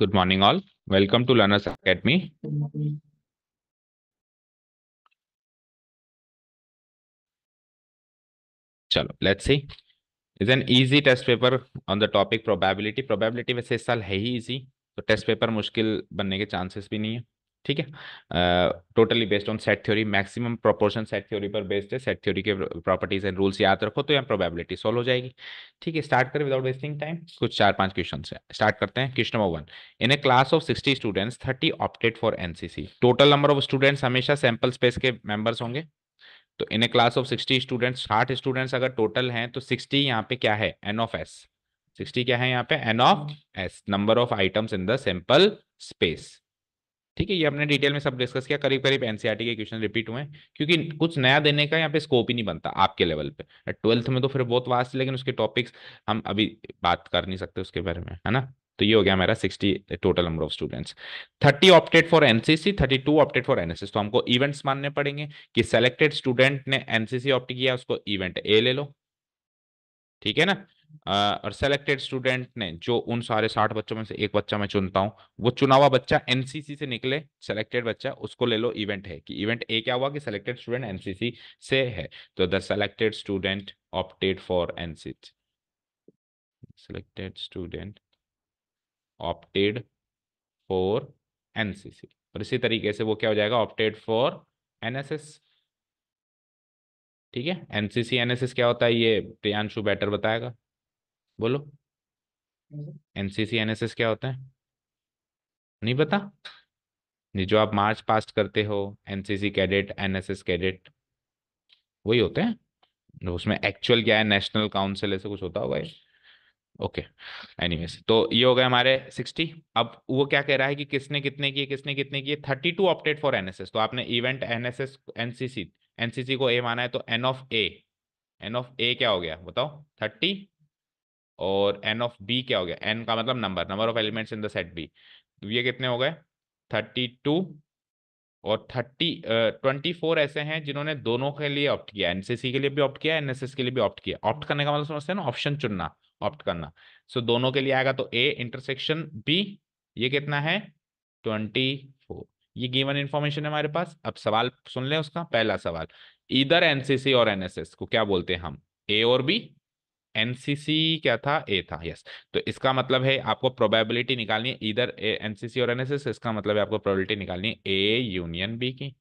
Good morning, all. Welcome to Learners Academy. चलो let's see is an easy test paper on the topic probability probability वैसे इस साल है ही easy तो टेस्ट पेपर मुश्किल बनने के चांसेस भी नहीं है ठीक है totally based on set theory maximum proportion set theory पर बेस्ड है सेट थ्योरी के प्रॉपर्टीज एंड रूल्स याद रखो तो यहाँ प्रोबेबिलिटी सॉल्व हो जाएगी ठीक है स्टार्ट करें विदाउट वेस्टिंग टाइम कुछ चार पांच क्वेश्चन है स्टार्ट करते हैं question number one in a class of sixty students thirty opted for NCC total number of students हमेशा सैंपल स्पेस के मेंबर्स होंगे तो in a class of sixty students साठ स्टूडेंट्स अगर टोटल हैं तो सिक्सटी यहाँ पे क्या है एन ऑफ एस सिक्सटी क्या है यहाँ पे N of S number of items in the sample space ठीक है ये हमने डिटेल में सब डिस्कस किया करीब करीब एनसीईआरटी के क्वेश्चन रिपीट हुए क्योंकि कुछ नया देने का यहाँ पे स्कोप ही नहीं बनता आपके लेवल पे ट्वेल्थ में तो फिर बहुत वास्ट लेकिन उसके टॉपिक्स हम अभी बात कर नहीं सकते उसके बारे में है ना तो ये हो गया मेरा 60 total number of students 30 opted for NCC 32 opted for NSS तो हमको इवेंट्स मानने पड़ेंगे कि सेलेक्टेड स्टूडेंट ने एनसीसी ऑप्ट e किया उसको इवेंट ए ले लो ठीक है ना और सेलेक्टेड स्टूडेंट ने जो उन सारे साठ बच्चों में से एक बच्चा मैं चुनता हूँ वो चुना हुआ बच्चा एनसीसी से निकले सेलेक्टेड बच्चा उसको ले लो इवेंट है कि इवेंट ए क्या हुआ कि सेलेक्टेड स्टूडेंट एनसीसी से है तो the selected student opted for NCC selected student opted for NCC और इसी तरीके से वो क्या हो जाएगा ऑप्टेड फॉर एनएसएस ठीक है एनसीसी एनएसएस क्या होता है ये प्रियांशु बेटर बताएगा बोलो एनसीसी हम्म। एनएसएस क्या होता है नहीं पता नहीं जो आप मार्च पास्ट करते हो एनसीसी कैडेट एनएसएस कैडेट वही होते हैं तो उसमें एक्चुअल क्या है नेशनल काउंसिल ऐसे कुछ होता होगा ओके एनीवेज तो ये हो गए हमारे सिक्सटी अब वो क्या कह रहा है कि किसने कितने किए किसने कितने किए thirty two opted for NSS तो आपने इवेंट एनएसएस एनसीसी एनसीसी को ए माना है तो N of A N of A क्या हो गया बताओ थर्टी और एन ऑफ बी क्या हो गया एन का मतलब number number of elements in the set B ये कितने हो गए थर्टी टू और थर्टी ट्वेंटी फोर ऐसे हैं जिन्होंने दोनों के लिए ऑप्ट किया एनसीसी के लिए भी ऑप्ट किया एनएसएस के लिए भी ऑप्ट किया ऑप्ट करने का मतलब समझते हैं ना ऑप्शन चुनना ऑप्ट करना सो so, दोनों के लिए आएगा तो ए इंटरसेक्शन बी ये कितना है ट्वेंटी फोर ये गिवन इन्फॉर्मेशन है हमारे पास अब सवाल सुन लें उसका पहला सवाल इधर एनसीसी और एनएसएस को क्या बोलते हैं हम ए और बी एनसीसी क्या था ए था यस तो इसका मतलब है आपको प्रोबेबिलिटी निकालनी है इधर एनसीसी और एनएसएस इसका मतलब है आपको प्रोबेबिलिटी निकालनी है ए यूनियन बी की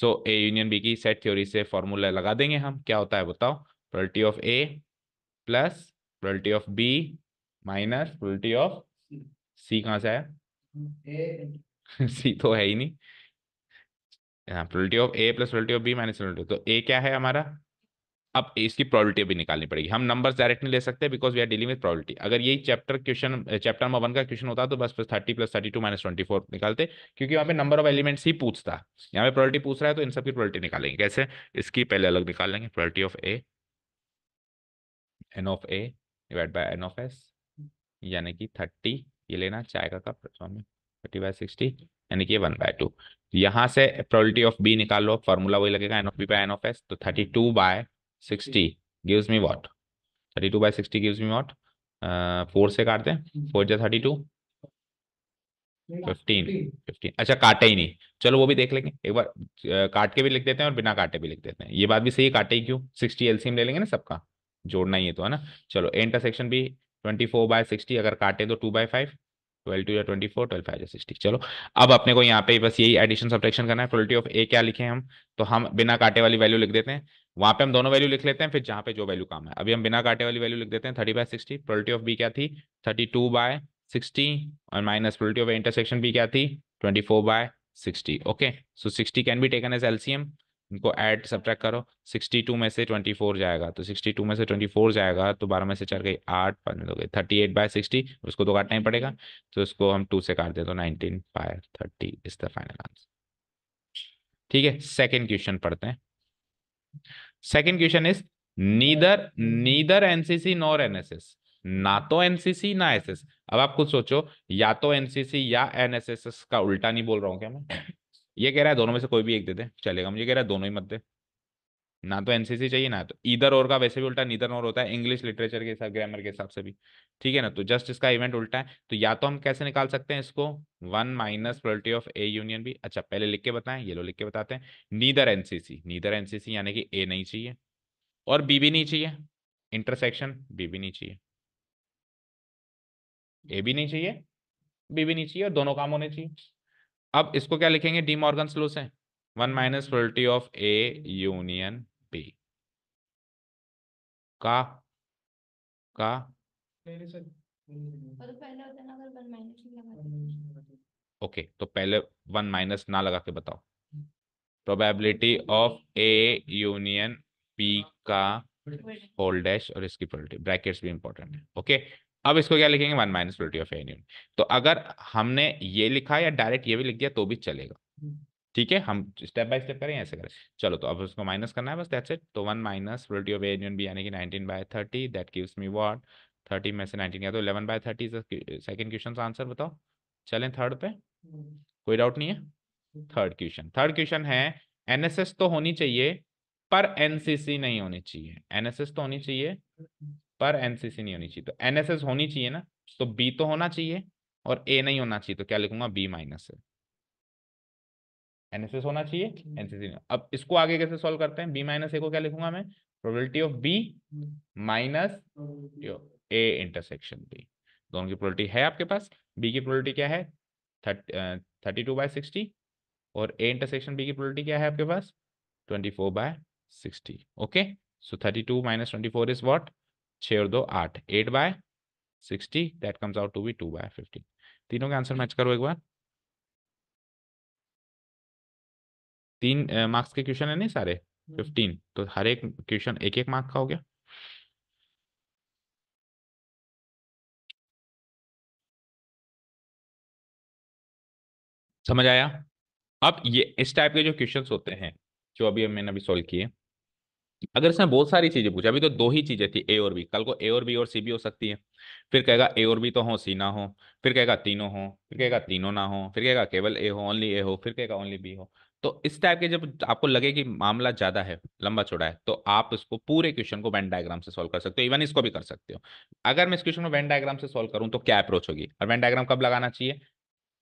सो ए यूनियन बी की सेट थ्योरी से फॉर्मूला लगा देंगे हम क्या होता है बताओ probability of A plus probability of B minus probability of C कहां से आया सी तो है ही नहीं probability of A plus probability of B minus probability तो ए क्या है हमारा अब इसकी प्रॉबिलिटी भी निकालनी पड़ेगी हम नंबर्स डायरेक्ट नहीं ले सकते because we are dealing with probability अगर यही chapter question chapter number one का क्वेश्चन होता तो बस thirty plus thirty two minus twenty four निकालते क्योंकि वहाँ पे नंबर ऑफ एलिमेंट्स ही पूछता यहाँ पे प्रॉबिलिटी पूछ रहा है तो इन सब की प्रॉबिलिटी निकालेंगे कैसे इसकी पहले अलग निकाल लेंगे probability of A N of A divide by N of S यानी कि थर्टी ये लेना चाय का कप थर्टी बाय सिक्सटी यानी कि वन बाय टू यहाँ से प्रॉबिलिटी ऑफ बी निकाल लो फॉर्मूला वही लगेगा N of B by N of S तो thirty two by 60 gives me what 32 by 60 gives me what four uh, से काटते हैं फोर mm-hmm. जा थर्टी टू फिफ्टीन फिफ्टीन अच्छा काटे ही नहीं चलो वो भी देख लेंगे एक बार काट के भी लिख देते हैं और बिना काटे भी लिख देते हैं ये बात भी सही काटे ही क्यों सिक्सटी एलसीएम ले लेंगे ना सबका जोड़ना ही है तो है ना चलो इंटरसेक्शन भी ट्वेंटी फोर बाय सिक्सटी अगर काटे तो two by five twelve two या ट्वेंटी फोर ट्वेल्व फाइव या सिक्सटी चलो अब अपने को यहाँ पे बस यही एडिशन सब्ट्रैक्शन करना है प्रोबेबिलिटी ऑफ ए क्या लिखे हम तो हम बिना काटे वाली वैल्यू लिख देते हैं वहां पे हम दोनों वैल्यू लिख लेते हैं फिर जहां पे जो वैल्यू काम है अभी हम बिना काटे वाली वैल्यू लिख देते हैं thirty by sixty probability of B क्या थी थर्टी टू बाय सिक्सटी और minus probability of intersection B क्या थी twenty four by sixty okay so sixty can be taken as LCM इनको एड सब करो 62 में से 24 जाएगा तो 62 में से 24 जाएगा तो बारह में से चार गई आठ पंद्रह हो तो गई थर्टी एट बाय सिक्सटी उसको तो काटना ही पड़ेगा तो उसको हम टू से काट दें तो nineteen by thirty is the final answer ठीक है सेकेंड क्वेश्चन पढ़ते हैं second question is neither neither NCC nor NSS ना तो एनसीसी ना एसएस अब आप खुद सोचो या तो एनसीसी या एस का उल्टा नहीं बोल रहा हूं क्या मैं ये कह रहा है दोनों में से कोई भी एक दे दे चलेगा मुझे कह रहा है दोनों ही मत दे ना तो एनसीसी चाहिए ना तो इधर और का वैसे भी उल्टा नीदर और होता है इंग्लिश लिटरेचर के हिसाब ग्रामर के हिसाब से भी ठीक है ना तो जस्ट इसका इवेंट उल्टा है तो या तो हम कैसे निकाल सकते हैं इसको one minus probability of A union भी अच्छा पहले लिख के बताएं ये लो लिख के बताते हैं नीदर एनसीसी नीदर एनसीसी यानी कि ए नहीं चाहिए और बी भी नहीं चाहिए इंटरसेक्शन बी भी नहीं चाहिए ए भी नहीं चाहिए बी भी नहीं चाहिए और दोनों काम होने चाहिए अब इसको क्या लिखेंगे डी मॉर्गन स्लो से one minus probability of A union का का तो ओके okay, तो पहले वन माइनस ना लगा के बताओ probability of A union P का होल डैश और इसकी प्रोबेबिलिटी ब्रैकेट्स भी इंपॉर्टेंट है ओके okay? अब इसको क्या लिखेंगे one minus probability of A union तो अगर हमने ये लिखा या डायरेक्ट ये भी लिख दिया तो भी चलेगा हम्म। ठीक है हम स्टेप बाय स्टेप करें ऐसे करें चलो तो अब उसको माइनस करना है बस दैट्स इट तो one minus probability of A union B यानी कि nineteen by thirty that gives me what thirty में से नाइनटीन या तो eleven by thirty second question answer बताओ चलें थर्ड पे कोई डाउट नहीं है थर्ड क्वेश्चन थर्ड क्वेश्चन है एनएसएस तो होनी चाहिए पर एनसीसी नहीं होनी चाहिए एनएसएस तो होनी चाहिए पर एनसीसी नहीं होनी चाहिए तो एनएसएस होनी चाहिए ना तो बी तो होना चाहिए और ए नहीं होना चाहिए तो क्या लिखूंगा बी माइनस है एनएसएस होना चाहिए एनसीसी अब इसको आगे कैसे सॉल्व करते हैं बी माइनस ए को क्या लिखूंगा मैं probability of B minus A intersection B दोनों की प्रोबेबिलिटी है आपके पास बी की प्रोबेबिलिटी क्या है थर्टी टू बाय सिक्सटी और ए इंटरसेक्शन बी की प्रोबेबिलिटी क्या है आपके पास twenty four by sixty okay so thirty two minus twenty four is what छः और दो आठ eight by sixty that comes out to be two by fifty तीनों के आंसर मैच करो एक बार तीन मार्क्स के क्वेश्चन है नहीं सारे हम्म। फिफ्टीन तो हर एक क्वेश्चन एक एक मार्क्स का हो गया समझ आया अब ये इस टाइप के जो क्वेश्चंस होते हैं जो अभी मैंने अभी सॉल्व किए अगर इसमें बहुत सारी चीजें पूछा अभी तो दो ही चीजें थी ए और बी कल को ए और बी और सी भी हो सकती है फिर कहेगा ए और बी तो हो सी ना हो फिर कहेगा तीनों हो फिर कहेगा तीनों ना हो फिर कहेगा केवल ए हो ओनली ए हो फिर कहेगा ओनली बी हो तो इस टाइप के जब आपको लगे कि मामला ज्यादा है लंबा चौड़ा है तो आप इसको पूरे क्वेश्चन को वेन डायग्राम से सॉल्व कर सकते हो इवन इसको भी कर सकते हो अगर मैं इस क्वेश्चन को वेन डायग्राम से सॉल्व करूं तो क्या अप्रोच होगी और वेन डायग्राम कब लगाना चाहिए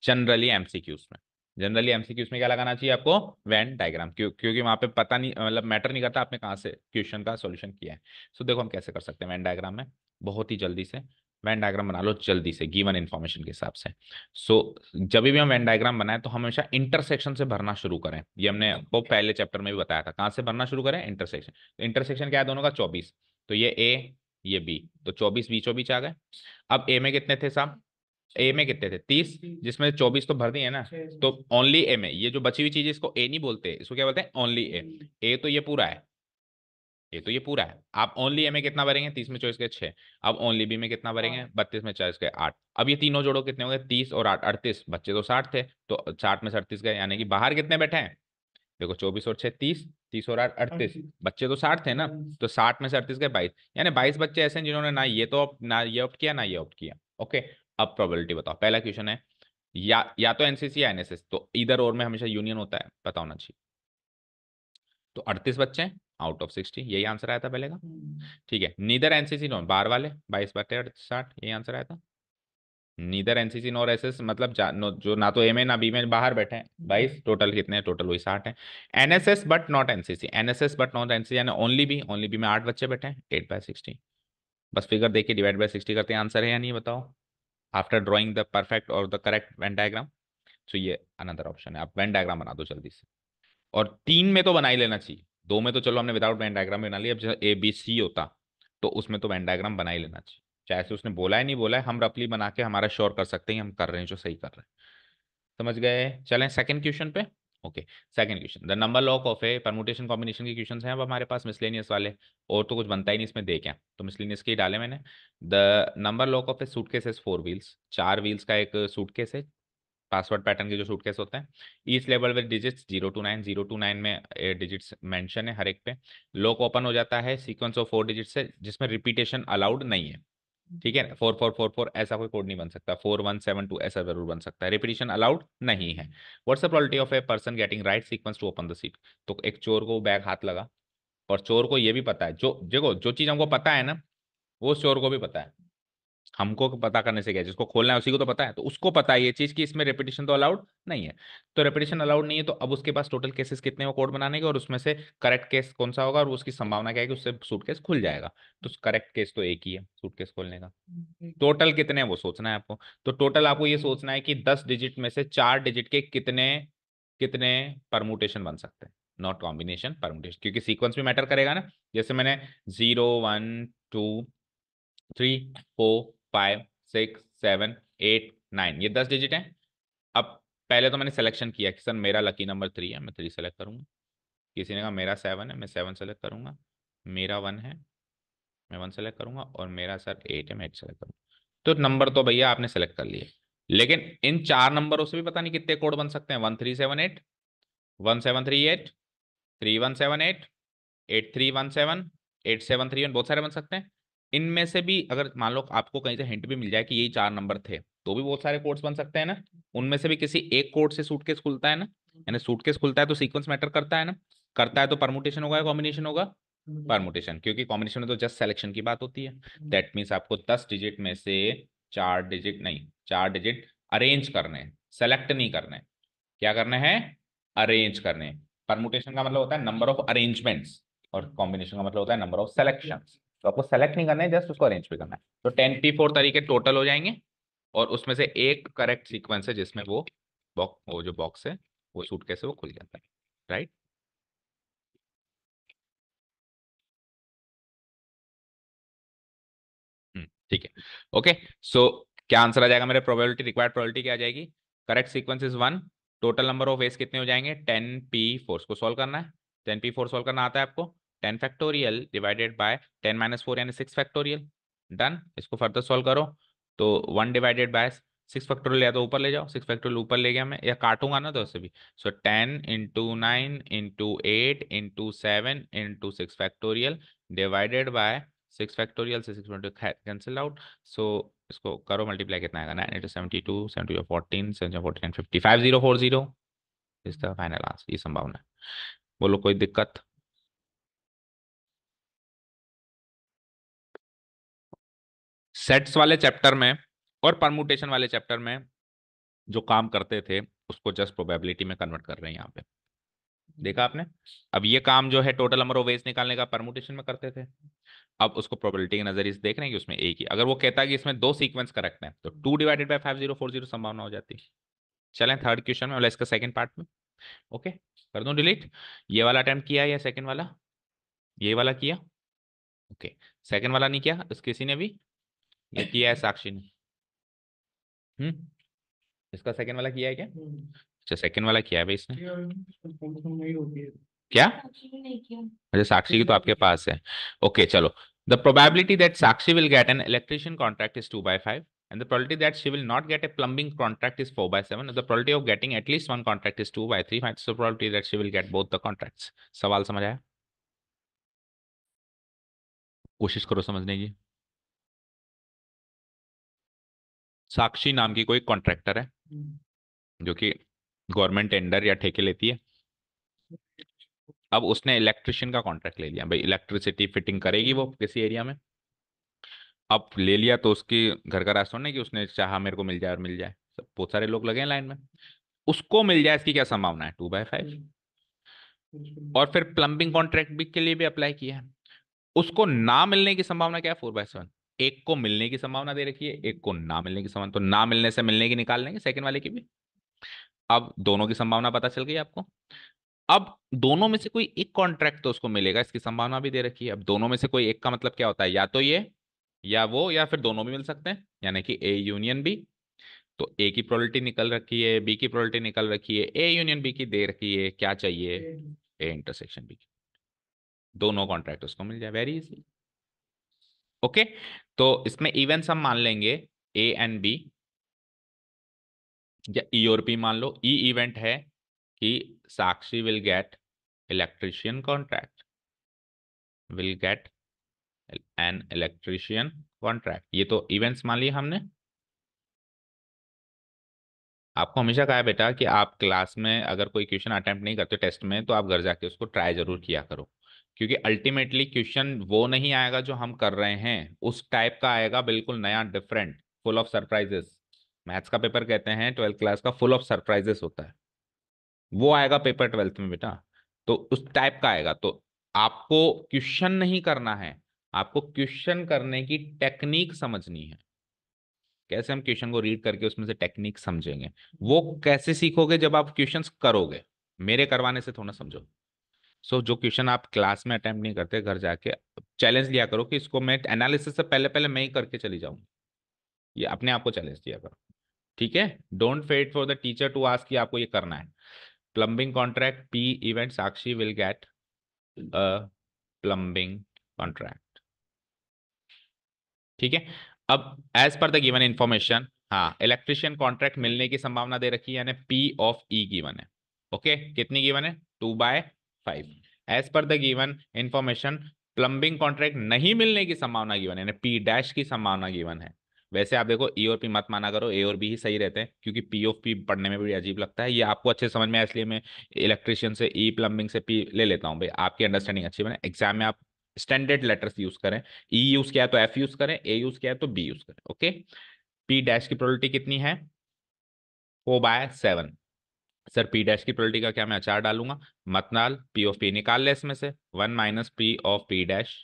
जनरली एमसीक्यूज में जनरली एमसीक्यूज में क्या लगाना चाहिए आपको वैन डायग्राम क्यों क्योंकि वहां पर पता नहीं मतलब मैटर नहीं करता आपने कहा से क्वेश्चन का सोल्यूशन किया है सो देखो हम कैसे कर सकते हैं वैन डायग्राम में बहुत ही जल्दी से वेन डायग्राम बना लो जल्दी से गिवन इन्फॉर्मेशन के हिसाब से सो so, जब भी हम वैन डायग्राम बनाए तो हमेशा इंटरसेक्शन से भरना शुरू करें ये हमने वो पहले चैप्टर में भी बताया था कहाँ से भरना शुरू करें इंटरसेक्शन इंटरसेक्शन तो क्या है दोनों का चौबीस तो ये ए ये बी तो चौबीस बी चौबीस आ गए अब ए में कितने थे साहब ए में कितने थे तीस जिसमें चौबीस तो भर दिए ना तो ओनली ए में ये जो बची हुई चीज इसको ए नहीं बोलते इसको क्या बोलते हैं ओनली ए ए तो ये पूरा है ये तो ये पूरा है आप ओनली ए में कितना भरेंगे तीस में चौबीस के छह अब ओनली बी में कितना भरेंगे हाँ। बत्तीस में चौबीस के आठ अब ये तीनों जोड़ो कितने होंगे तीस और आठ अड़तीस बच्चे तो साठ थे तो साठ में अड़तीस गए यानी कि बाहर कितने बैठे हैं देखो चौबीस और छह तीस तीस और आठ अड़तीस बच्चे तो साठ थे ना हाँ। तो साठ में से अड़तीस गए बाईस यानी बाईस बच्चे ऐसे हैं जिन्होंने ना ये तो ना ये ऑप्ट किया ना ये ऑप्ट किया ओके अब प्रोबेबिलिटी बताओ पहला क्वेश्चन है या या तो एनसीसी या एनएसएस तो इधर और में हमेशा यूनियन होता है पता होना चाहिए तो अड़तीस बच्चे आउट ऑफ सिक्सटी यही आंसर आया था पहले का हम्म। ठीक है नीदर एनसीसी नॉन बार वाले बाईस तेरह साठ यही आंसर आया था नीदर एनसीसी नॉर एस मतलब जो ना तो ए में ना बी में बाहर बैठे हैं बाईस हम्म। टोटल कितने हैं टोटल वही साठ है NSS but not NCC NSS but not NCC यानी ओनली बी ओनली बी में आठ बच्चे बैठे हैं एट बाय सिक्सटी बस फिगर देखिए डिवाइड बाय सिक्सटी करते हैं आंसर है या नहीं बताओ आफ्टर ड्रॉइंग द परफेक्ट और the correct Venn diagram so ये अनदर ऑप्शन है आप वेन डायग्राम बना दो जल्दी से और तीन में तो बना ही लेना चाहिए दो में तो चलो हमने विदाउट वैन डायग्राम बना लिया अब जैसे ए बी सी होता तो उसमें तो वैन डायग्राम बना ही लेना चाहिए चाहे से उसने बोला है नहीं बोला है हम रफली बना के हमारा श्योर कर सकते हैं हम कर रहे हैं जो सही कर रहे हैं समझ गए चलें सेकंड क्वेश्चन पे okay second question the number lock of a permutation combination के क्वेश्चन हैं अब हमारे पास मिसलेनियस वाले और तो कुछ बनता ही नहीं इसमें दे क्या तो मिसलेनियस के ही डाले मैंने the number lock of a suitcase is four wheels चार व्हील्स का एक सूटकेस है पासवर्ड पैटर्न के जो सूटकेस होते हैं each level with digit zero to nine zero to nine में डिजिट्स मेंशन है हर एक पे लॉक ओपन हो जाता है सीक्वेंस ऑफ फोर डिजिट से जिसमें रिपीटेशन अलाउड नहीं है ठीक है फोर फोर फोर फोर ऐसा कोई कोड नहीं बन सकता फोर वन सेवन टू ऐसा जरूर बन सकता है रिपीटेशन अलाउड नहीं है what's the probability of a person getting right sequence to open the seat तो एक चोर को बैग हाथ लगा और चोर को यह भी पता है जो देखो जो चीज हमको पता है ना वो चोर को भी पता है हमको पता करने से क्या जिसको खोलना है उसी को तो पता है तो उसको पता है ये चीज कि इसमें रेपिटेशन तो अलाउड नहीं है तो रेपिटेशन अलाउड नहीं है तो अब उसके पास टोटल केसेस कितने वो कोड बनाने के और उसमें से करेक्ट केस कौन सा होगा और उसकी संभावना क्या है कि उससे सूट केस खुल जाएगा तो करेक्ट केस तो एक ही है सूट केस खोलने का टोटल हम्म, कितने है वो सोचना है आपको तो टोटल आपको ये सोचना है कि दस डिजिट में से चार डिजिट के कितने कितने परमोटेशन बन सकते हैं नॉट कॉम्बिनेशन परमोटेशन क्योंकि सीक्वेंस भी मैटर करेगा ना जैसे मैंने zero one two three four five six seven eight nine ये दस डिजिट हैं अब पहले तो मैंने सिलेक्शन किया कि सर मेरा लकी नंबर थ्री है मैं थ्री सेलेक्ट करूँगा किसी ने कहा मेरा सेवन है मैं सेवन सेलेक्ट करूँगा मेरा वन है मैं वन सेलेक्ट करूँगा और मेरा सर एट है मैं एट सेलेक्ट करूँगा तो नंबर तो भैया आपने सेलेक्ट कर लिए लेकिन इन चार नंबरों से भी पता नहीं कितने कोड बन सकते हैं one three seven eight one seven three eight three one seven eight eight three one seven eight seven three one बहुत सारे बन सकते हैं इनमें से भी अगर मान लो आपको कहीं से हिंट भी मिल जाए कि यही चार नंबर थे तो भी बहुत सारे कोड्स बन सकते हैं ना उनमें से भी किसी एक कोड से सूटकेस खुलता है ना यानी सूटकेस खुलता है तो सीक्वेंस मैटर करता है ना करता है तो परमुटेशन होगा या कॉम्बिनेशन होगा परमुटेशन हम्म। क्योंकि कॉम्बिनेशन में तो जस्ट सेलेक्शन की बात होती है दैट हम्म। मीन्स आपको दस डिजिट में से चार डिजिट नहीं चार डिजिट अरेंज करने सेलेक्ट नहीं करने क्या करने हैं अरेंज करने परमुटेशन का मतलब होता है नंबर ऑफ अरेंजमेंट्स और कॉम्बिनेशन का मतलब होता है नंबर ऑफ सेलेक्शंस तो आपको सेलेक्ट नहीं करना है जस्ट उसको अरेंज भी करना है तो टेन पी फोर तरीके टोटल हो जाएंगे और उसमें से एक करेक्ट सीक्वेंस है जिसमें वो बॉक्स वो जो बॉक्स है वो सूट कैसे वो खुल जाता है राइट हम्म, ठीक है ओके सो क्या आंसर आ जाएगा मेरे प्रोबेबिलिटी रिक्वायर्ड प्रोबेबिलिटी क्या आ जाएगी correct sequence is one total number of S कितने हो जाएंगे टेन पी फोर को सॉल्व करना है टेन पी फोर सोल्व करना आता है आपको 10 factorial divided by 10 minus four यानी सिक्स फैक्टोरियल डन इसको फर्दर सॉल्व करो तो one divided by six factorial या तो ऊपर ले जाओ सिक्स फैक्टोरियल ऊपर ले गया मैं या काटूंगा ना तो उससे भी so ten into nine into eight into seven into six factorial divided by six factorial से सिक्स कैंसिल आउट सो इसको करो मल्टीप्लाई कितना आएगा nine into seventy two seventy two fourteen seven fourteen fifty five zero four zero इसका final answer ये संभावना है बोलो कोई दिक्कत सेट्स वाले चैप्टर में और परमुटेशन वाले चैप्टर में जो काम करते थे उसको जस्ट प्रोबेबिलिटी में कन्वर्ट कर रहे हैं यहाँ पे देखा हम्म। आपने अब ये काम जो है टोटल नंबर ऑफ वेज निकालने का परमुटेशन में करते थे अब उसको प्रोबेबिलिटी के नजरिए देख रहे हैं कि उसमें एक ही अगर वो कहता है कि इसमें दो सीक्वेंस करेक्ट है तो two divided by five zero four zero संभावना हो जाती है थर्ड क्वेश्चन में इसका सेकंड पार्ट में ओके कर दूं डिलीट ये वाला अटेम्प्ट किया या सेकंड वाला ये वाला किया ओके सेकंड वाला नहीं किया इस किसी ने भी ये किया है साक्षी ने हम्म इसका सेकंड वाला किया है क्या अच्छा सेकंड वाला किया है भाई इसने क्या अच्छा साक्षी की तो आपके पास है ओके चलो the probability that Sakshi will get an electrician contract is two by five and the probability that she will not get a plumbing contract is 4 by 7 and the probability of getting at least one contract is 2 by 3 minus the probability that she will get both the contracts सवाल समझ आया कोशिश करो समझने की साक्षी नाम की कोई कॉन्ट्रैक्टर है हम्म। जो कि गवर्नमेंट टेंडर या ठेके लेती है अब उसने इलेक्ट्रिशियन का कॉन्ट्रैक्ट ले लिया भाई इलेक्ट्रिसिटी फिटिंग करेगी वो हम्म। किसी एरिया में अब ले लिया तो उसकी घर का रास्ता नहीं कि उसने चाहा मेरे को मिल जाए और मिल जाए सब बहुत सारे लोग लगे हैं लाइन में उसको मिल जाए इसकी क्या संभावना है टू बाय फाइव और फिर प्लम्बिंग कॉन्ट्रैक्ट भी के लिए भी अप्लाई किया है उसको ना मिलने की संभावना क्या है फोर बाय सेवन एक को मिलने की संभावना दे रखी है एक को ना मिलने की संभावना तो ना मिलने से मिलने की निकाल लेंगे सेकंड वाले की भी अब दोनों की संभावना पता चल गई आपको अब दोनों में से कोई एक कॉन्ट्रैक्ट तो उसको मिलेगा इसकी संभावना भी दे रखी है अब दोनों में से कोई एक का मतलब क्या होता है या तो ये या वो या फिर दोनों भी मिल सकते हैं यानी कि ए यूनियन बी तो ए की प्रोलिटी निकल रखी है बी की प्रोलिटी निकल रखी है ए यूनियन बी की दे रखी है क्या चाहिए ए इंटरसेक्शन बी की दोनों कॉन्ट्रैक्ट उसको मिल जाए वेरी इजी ओके तो इसमें इवेंट्स हम मान लेंगे ए एंड बी या ई e और पी मान लो ई e इवेंट है कि Sakshi will get electrician contract will get an electrician contract ये तो इवेंट्स मान लिए हमने आपको हमेशा कहा बेटा कि आप क्लास में अगर कोई क्वेश्चन अटेम्प्ट नहीं करते टेस्ट में तो आप घर जाके उसको ट्राई जरूर किया करो क्योंकि अल्टीमेटली क्वेश्चन वो नहीं आएगा जो हम कर रहे हैं उस टाइप का आएगा बिल्कुल नया different full of surprises maths का पेपर कहते हैं ट्वेल्थ क्लास का फुल ऑफ सरप्राइजेस होता है वो आएगा पेपर ट्वेल्थ में बेटा तो उस टाइप का आएगा तो आपको क्वेश्चन नहीं करना है आपको क्वेश्चन करने की टेक्निक समझनी है कैसे हम क्वेश्चन को रीड करके उसमें से टेक्निक समझेंगे वो कैसे सीखोगे जब आप क्वेश्चंस करोगे मेरे करवाने से थोड़ा समझो सो so, जो क्वेश्चन आप क्लास में अटेम्प्ट नहीं करते घर जाके चैलेंज लिया करो कि इसको मैं एनालिसिस से पहले पहले मैं ही करके चली जाऊंगी ये अपने आप को चैलेंज दिया करो ठीक है don't wait for the teacher to ask कि आपको ये करना है plumbing contract P event Sakshi will get plumbing contract ठीक है अब as per the given information हाँ इलेक्ट्रिशियन कॉन्ट्रैक्ट मिलने की संभावना दे रखी है यानी पी ऑफ ई गिवन है ओके कितनी गिवन है two by five as per the given information plumbing contract नहीं मिलने की संभावना गिवन है पी डैश की संभावना गिवन है वैसे आप देखो ए और पी मत माना करो ए और बी ही सही रहते हैं क्योंकि पी ऑफ पी पढ़ने में भी अजीब लगता है ये आपको अच्छे समझ में आया इसलिए मैं इलेक्ट्रिशियन से ई e, प्लम्बिंग से पी ले लेता हूँ भाई आपकी अंडरस्टैंडिंग अच्छी बने एग्जाम में आप स्टैंडर्ड लेटर्स यूज करें ई e यूज किया तो एफ यूज करें ए यूज किया तो बी यूज करें ओके पी डैश की प्रोलिटी कितनी है four by seven sir P dash की प्रोबेबिलिटी का क्या मैं अचार डालूंगा मतनाल पी ऑफ पी निकाल ले इसमें से one minus P of P dash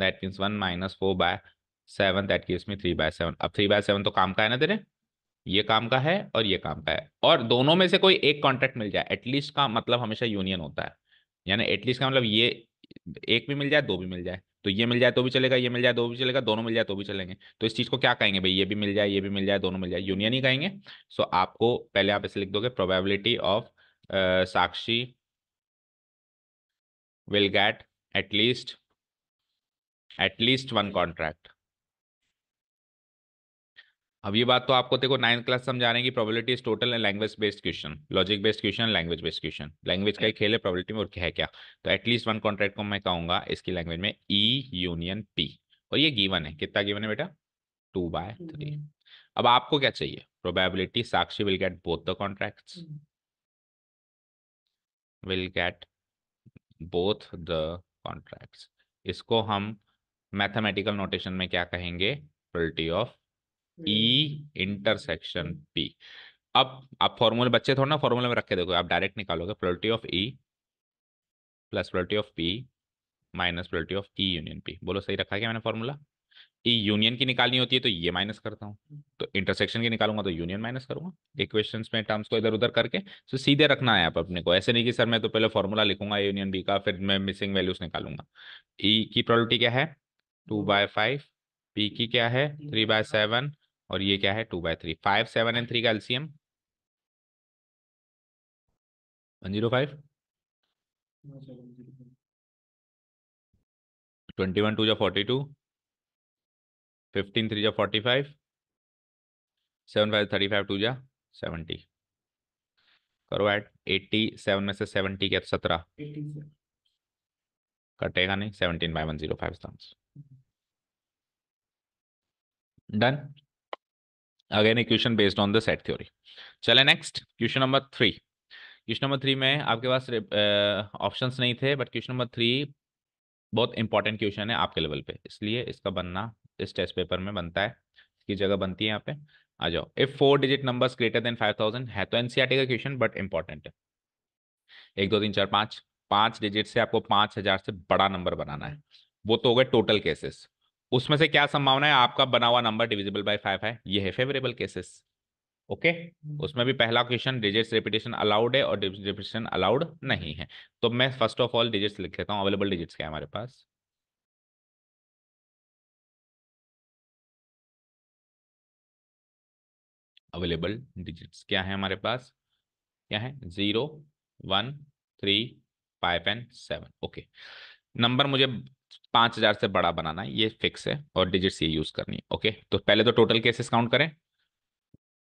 that means one minus four by seven that gives me three by seven अब थ्री बाय सेवन तो काम का है ना तेरे ये काम का है और ये काम का है और दोनों में से कोई एक कॉन्ट्रैक्ट मिल जाए एटलीस्ट का मतलब हमेशा यूनियन होता है यानी एटलीस्ट का मतलब ये एक भी मिल जाए दो भी मिल जाए तो ये मिल जाए तो भी चलेगा ये मिल जाए तो भी चलेगा दोनों मिल जाए तो भी चलेंगे तो इस चीज को क्या कहेंगे भाई ये भी मिल जाए ये भी मिल जाए दोनों मिल जाए यूनियन ही कहेंगे सो आपको पहले आप इसे लिख दोगे probability of Sakshi will get at least at least one contract अब ये बात तो आपको देखो नाइन्थ क्लास समझा रहे हैं कि probability is total and language based question logic based question language based question language का ही खेल है प्रोबेबिलिटी में और क्या है क्या तो एटलीस्ट वन कॉन्ट्रैक्ट को मैं कहूंगा इसकी लैंग्वेज में ई यूनियन पी और ये गिवन है कितना गिवन है बेटा टू बाय थ्री अब आपको क्या चाहिए probability Sakshi will get both the contract will get both the contract इसको हम मैथमेटिकल नोटेशन में क्या कहेंगे probability of E intersection P अब आप फॉर्मूले बच्चे थोड़ा ना फॉर्मूले में रख के देखो आप डायरेक्ट निकालोगे probability of E plus probability of P minus probability of E union P बोलो सही रखा क्या मैंने फॉर्मूला ई यूनियन की निकालनी होती है तो ये माइनस करता हूँ तो इंटरसेक्शन की निकालूंगा तो यूनियन माइनस करूंगा इक्वेशन में टर्म्स को इधर उधर करके तो सीधे रखना है आप अपने को ऐसे नहीं कि सर मैं तो पहले फॉर्मूला लिखूंगा यूनियन बी का फिर मैं मिसिंग वैल्यूज निकालूंगा ई e की प्रोलिटी क्या है टू बाय फाइव पी की क्या है थ्री बाय सेवन और ये क्या है two by three five seven and three का LCM one zero five twenty one two जो फोर्टी टू फिफ्टीन थ्री जो forty five seven five thirty five two जा सेवेंटी करो ऐड एट्टी सेवन में से सेवेंटी क्या तो सत्रह कटेगा नहीं seventeen by one zero five done again a question based on the set theory चले next question number three question number three में आपके पास ऑप्शंस uh, नहीं थे बट क्वेश्चन नंबर थ्री बहुत इंपॉर्टेंट क्वेश्चन है आपके लेवल पे इसलिए इसका बनना इस टेस्ट पेपर में बनता है इसकी जगह बनती है यहाँ पे आ जाओ if four digit numbers greater than five thousand है तो एनसीआरटी e का क्वेश्चन बट इंपॉर्टेंट है एक दो तीन चार पाँच पाँच डिजिट से आपको पांच हजार से बड़ा नंबर बनाना है वो तो हो गए टोटल केसेस उसमें से क्या संभावना है आपका बना हुआ नंबर डिविजिबल बाय फाइव है ये है फेवरेबल केसेस ओके उसमें भी पहला क्वेश्चन डिजिट्स रिपीटेशन अलाउड है और रिपीटेशन अलाउड नहीं है तो मैं फर्स्ट ऑफ ऑल डिजिट्स लिख लेता हूँ अवेलेबल डिजिट्स क्या है हमारे पास अवेलेबल डिजिट्स क्या है हमारे पास क्या है zero one three five and seven okay number मुझे पाँच हज़ार से बड़ा बनाना है ये फिक्स है और डिजिट्स ये यूज़ करनी है ओके तो पहले तो टोटल केसेस काउंट करें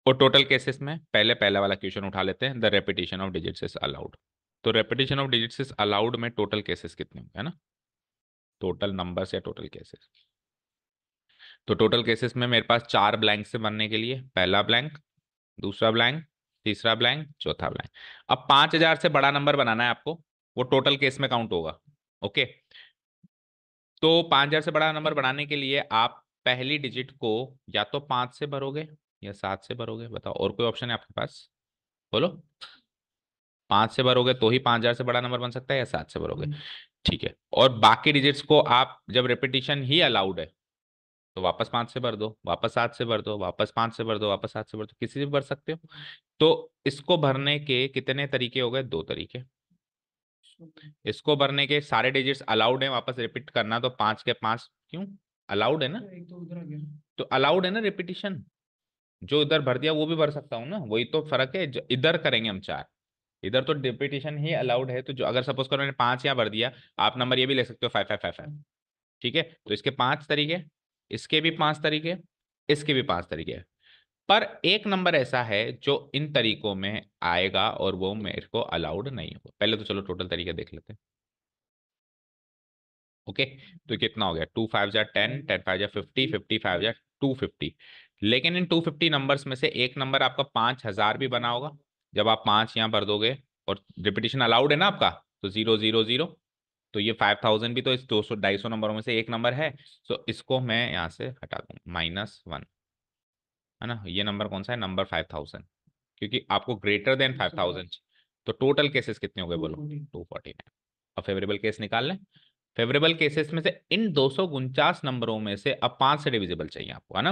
और टोटल केसेस में पहले पहला वाला क्वेश्चन उठा लेते हैं the repetition of digit is allowed तो repetition of digits is allowed में टोटल केसेस कितने होंगे है ना टोटल नंबर या टोटल केसेस तो टोटल केसेस में मेरे पास चार ब्लैंक से बनने के लिए पहला ब्लैंक दूसरा ब्लैंक तीसरा ब्लैंक चौथा ब्लैंक अब पाँच हज़ार से बड़ा नंबर बनाना है आपको वो टोटल केस में काउंट होगा ओके तो पांच हजार से बड़ा नंबर बढ़ाने के लिए आप पहली डिजिट को या तो पांच से भरोगे या सात से भरोगे बताओ और कोई ऑप्शन है आपके पास बोलो पांच से भरोगे तो ही पांच हजार से बड़ा नंबर बन सकता है या सात से भरोगे ठीक है और बाकी डिजिट्स को आप जब रिपीटिशन ही अलाउड है तो वापस पांच से भर दो वापस सात से भर दो वापस पांच से भर दो वापस सात से भर दो किसी से भी भर सकते हो तो इसको भरने के कितने तरीके हो गए दो तरीके इसको भरने के सारे डिजिट्स अलाउड है वापस रिपीट करना तो पांच के पांच क्यों अलाउड है ना तो, अलाउड तो है ना रिपीटिशन जो इधर भर दिया वो भी भर सकता हूँ ना वही तो फर्क है इधर करेंगे हम चार इधर तो रिपीटिशन ही अलाउड है तो जो अगर सपोज करो मैंने पांच यहाँ भर दिया आप नंबर ये भी ले सकते हो फाइव फाइव फाइव फाइव ठीक है तो इसके पांच तरीके इसके भी पांच तरीके इसके भी पांच तरीके पर एक नंबर ऐसा है जो इन तरीकों में आएगा और वो मेरे को अलाउड नहीं होगा पहले तो चलो टोटल तरीके देख लेते हैं ओके तो कितना हो गया टू फाइव जार टेन हम्म। टेन फाइव जार फिफ्टी हम्म। फिफ्टी फाइव जार टू फिफ्टी लेकिन इन टू फिफ्टी नंबर में से एक नंबर आपका पांच हज़ार भी बना होगा जब आप पाँच यहां भर दोगे और रिपीटेशन अलाउड है ना आपका तो जीरो जीरो जीरो तो ये फाइव थाउजेंड भी तो इस दो सौ ढाई सौ नंबरों में से एक नंबर है सो इसको मैं यहाँ से हटा दू माइनस वन है ना ये नंबर कौन सा है नंबर फाइव थाउजेंड क्योंकि आपको ग्रेटर देन फाइव अच्छा। थाउजेंड तो टोटल केसेस कितने हो गए बोलो टू फोर्टी नाइन और फेवरेबल केस निकाल लें फेवरेबल केसेस में से इन दो नंबरों में से अब पांच से डिविजिबल चाहिए आपको है ना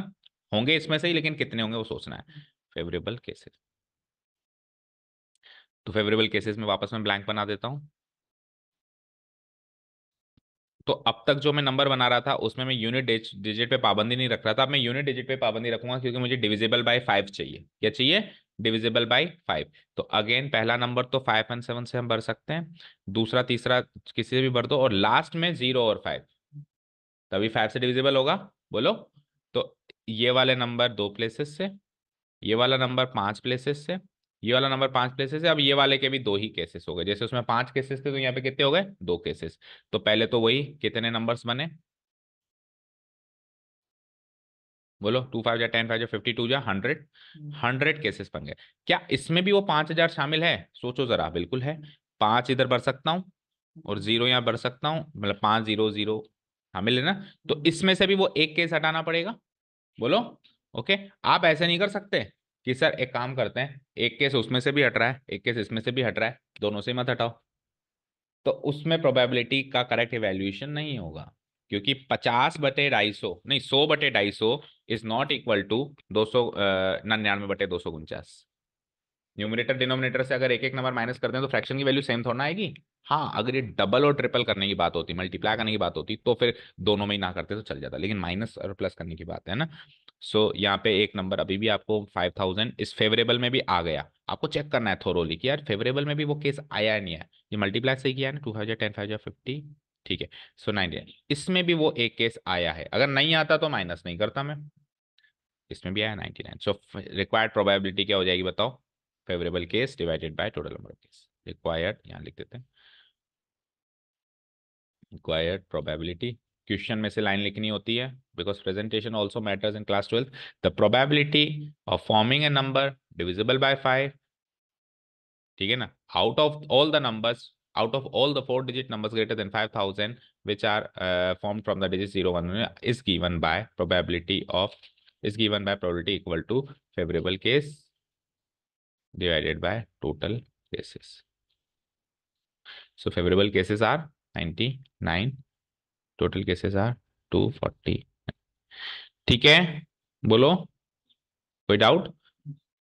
होंगे इसमें से ही लेकिन कितने होंगे वो सोचना है फेवरेबल केसेस तो फेवरेबल केसेस में वापस मैं ब्लैंक बना देता हूँ तो अब तक जो मैं नंबर बना रहा था उसमें मैं यूनिट डिजिट पे पाबंदी नहीं रख रहा था मैं यूनिट डिजिट पे पाबंदी रखूंगा क्योंकि मुझे डिविजिबल बाय फाइव चाहिए क्या चाहिए डिविजिबल बाय फाइव तो अगेन पहला नंबर तो फाइव एंड सेवन से हम भर सकते हैं दूसरा तीसरा किसी से भी भर दो और लास्ट में जीरो और फाइव तभी फाइव से डिविजिबल होगा बोलो तो ये वाले नंबर दो प्लेसेस से ये वाला नंबर पांच प्लेसेस से ये वाला नंबर पांच प्लेसेस है अब ये वाले के भी दो ही केसेस हो गए जैसे उसमें पांच केसेस थे तो यहाँ पे कितने हो गए दो केसेस तो पहले तो वही कितने नंबर्स बने बोलो टू फाइव जा टेन फाइव जा फिफ्टी टू जा हंड्रेड हंड्रेड केसेस बन गए क्या इसमें भी वो पांच हजार शामिल है सोचो जरा बिल्कुल है पांच इधर बढ़ सकता हूँ और जीरो यहाँ बढ़ सकता हूँ मतलब पांच जीरो जीरो शामिल है ना तो हम्म। इसमें से भी वो एक केस हटाना पड़ेगा बोलो ओके आप ऐसे नहीं कर सकते कि सर एक काम करते हैं एक केस उसमें से भी हट रहा है एक केस इसमें से भी हट रहा है दोनों से मत हटाओ तो उसमें प्रोबेबिलिटी का करेक्ट इवेल्यूएशन नहीं होगा क्योंकि 50 बटे ढाई सौ नहीं 100 बटे ढाई सौ इज नॉट इक्वल टू दो सौ निन्यानवे बटे दो सौ उनचास न्यूमिनेटर डिनोमिनेटर से अगर एक एक नंबर माइनस करते हैं तो फ्रैक्शन की वैल्यू सेम थोड़ा आएगी हाँ अगर ये डबल और ट्रिपल करने की बात होती मल्टीप्लाई करने की बात होती तो फिर दोनों में ही ना करते तो चल जाता लेकिन माइनस और प्लस करने की बात है ना सो so, यहाँ पे एक नंबर अभी भी आपको फाइव थाउजेंड इस फेवरेबल में भी आ गया आपको चेक करना है थोरोली कि यार फेवरेबल में भी वो केस आया नहीं है ये मल्टीप्लाई सही किया है ना टू थाउजेंड टेन फिफ्टी ठीक है सो नाइन इसमें भी वो एक केस आया है अगर नहीं आता तो माइनस नहीं करता मैं इसमें भी आया ninety nine so required probability क्या हो जाएगी बताओ favourable case divided by total number of case required यहाँ लिख देते हैं रिक्वायर्ड प्रोबेबिलिटी क्वेश्चन में से लाइन लिखनी होती है because presentation also matters in class twelfth the probability of forming a number divisible by five ठीक है ना out of all the numbers out of all the four digit numbers greater than five thousand which are form from the digit zero one is given by probability of is given by probability equal to favourable case divided by total cases. So favorable cases are 99, total cases are 240. ठीक है बोलो कोई doubt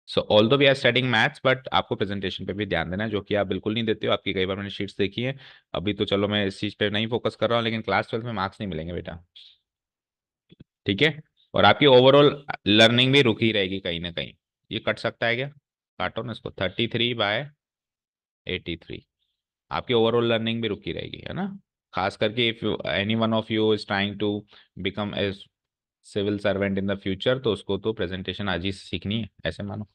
so all though we are studying maths but आपको presentation पे भी ध्यान देना है जो कि आप बिल्कुल नहीं देते हो आपकी कई बार मैंने शीट्स देखी है अभी तो चलो मैं इस चीज़ पे नहीं फोकस कर रहा हूँ लेकिन क्लास ट्वेल्थ में मार्क्स नहीं मिलेंगे बेटा ठीक है और आपकी ओवरऑल लर्निंग भी रुकी रहेगी कहीं ना कहीं ये कट सकता है क्या काटो ना इसको thirty three by eighty three आपकी ओवरऑल लर्निंग भी रुकी रहेगी है ना खास करके if you any one of you is trying to become a civil servant in the future तो उसको तो प्रेजेंटेशन आज ही सीखनी है ऐसे मानो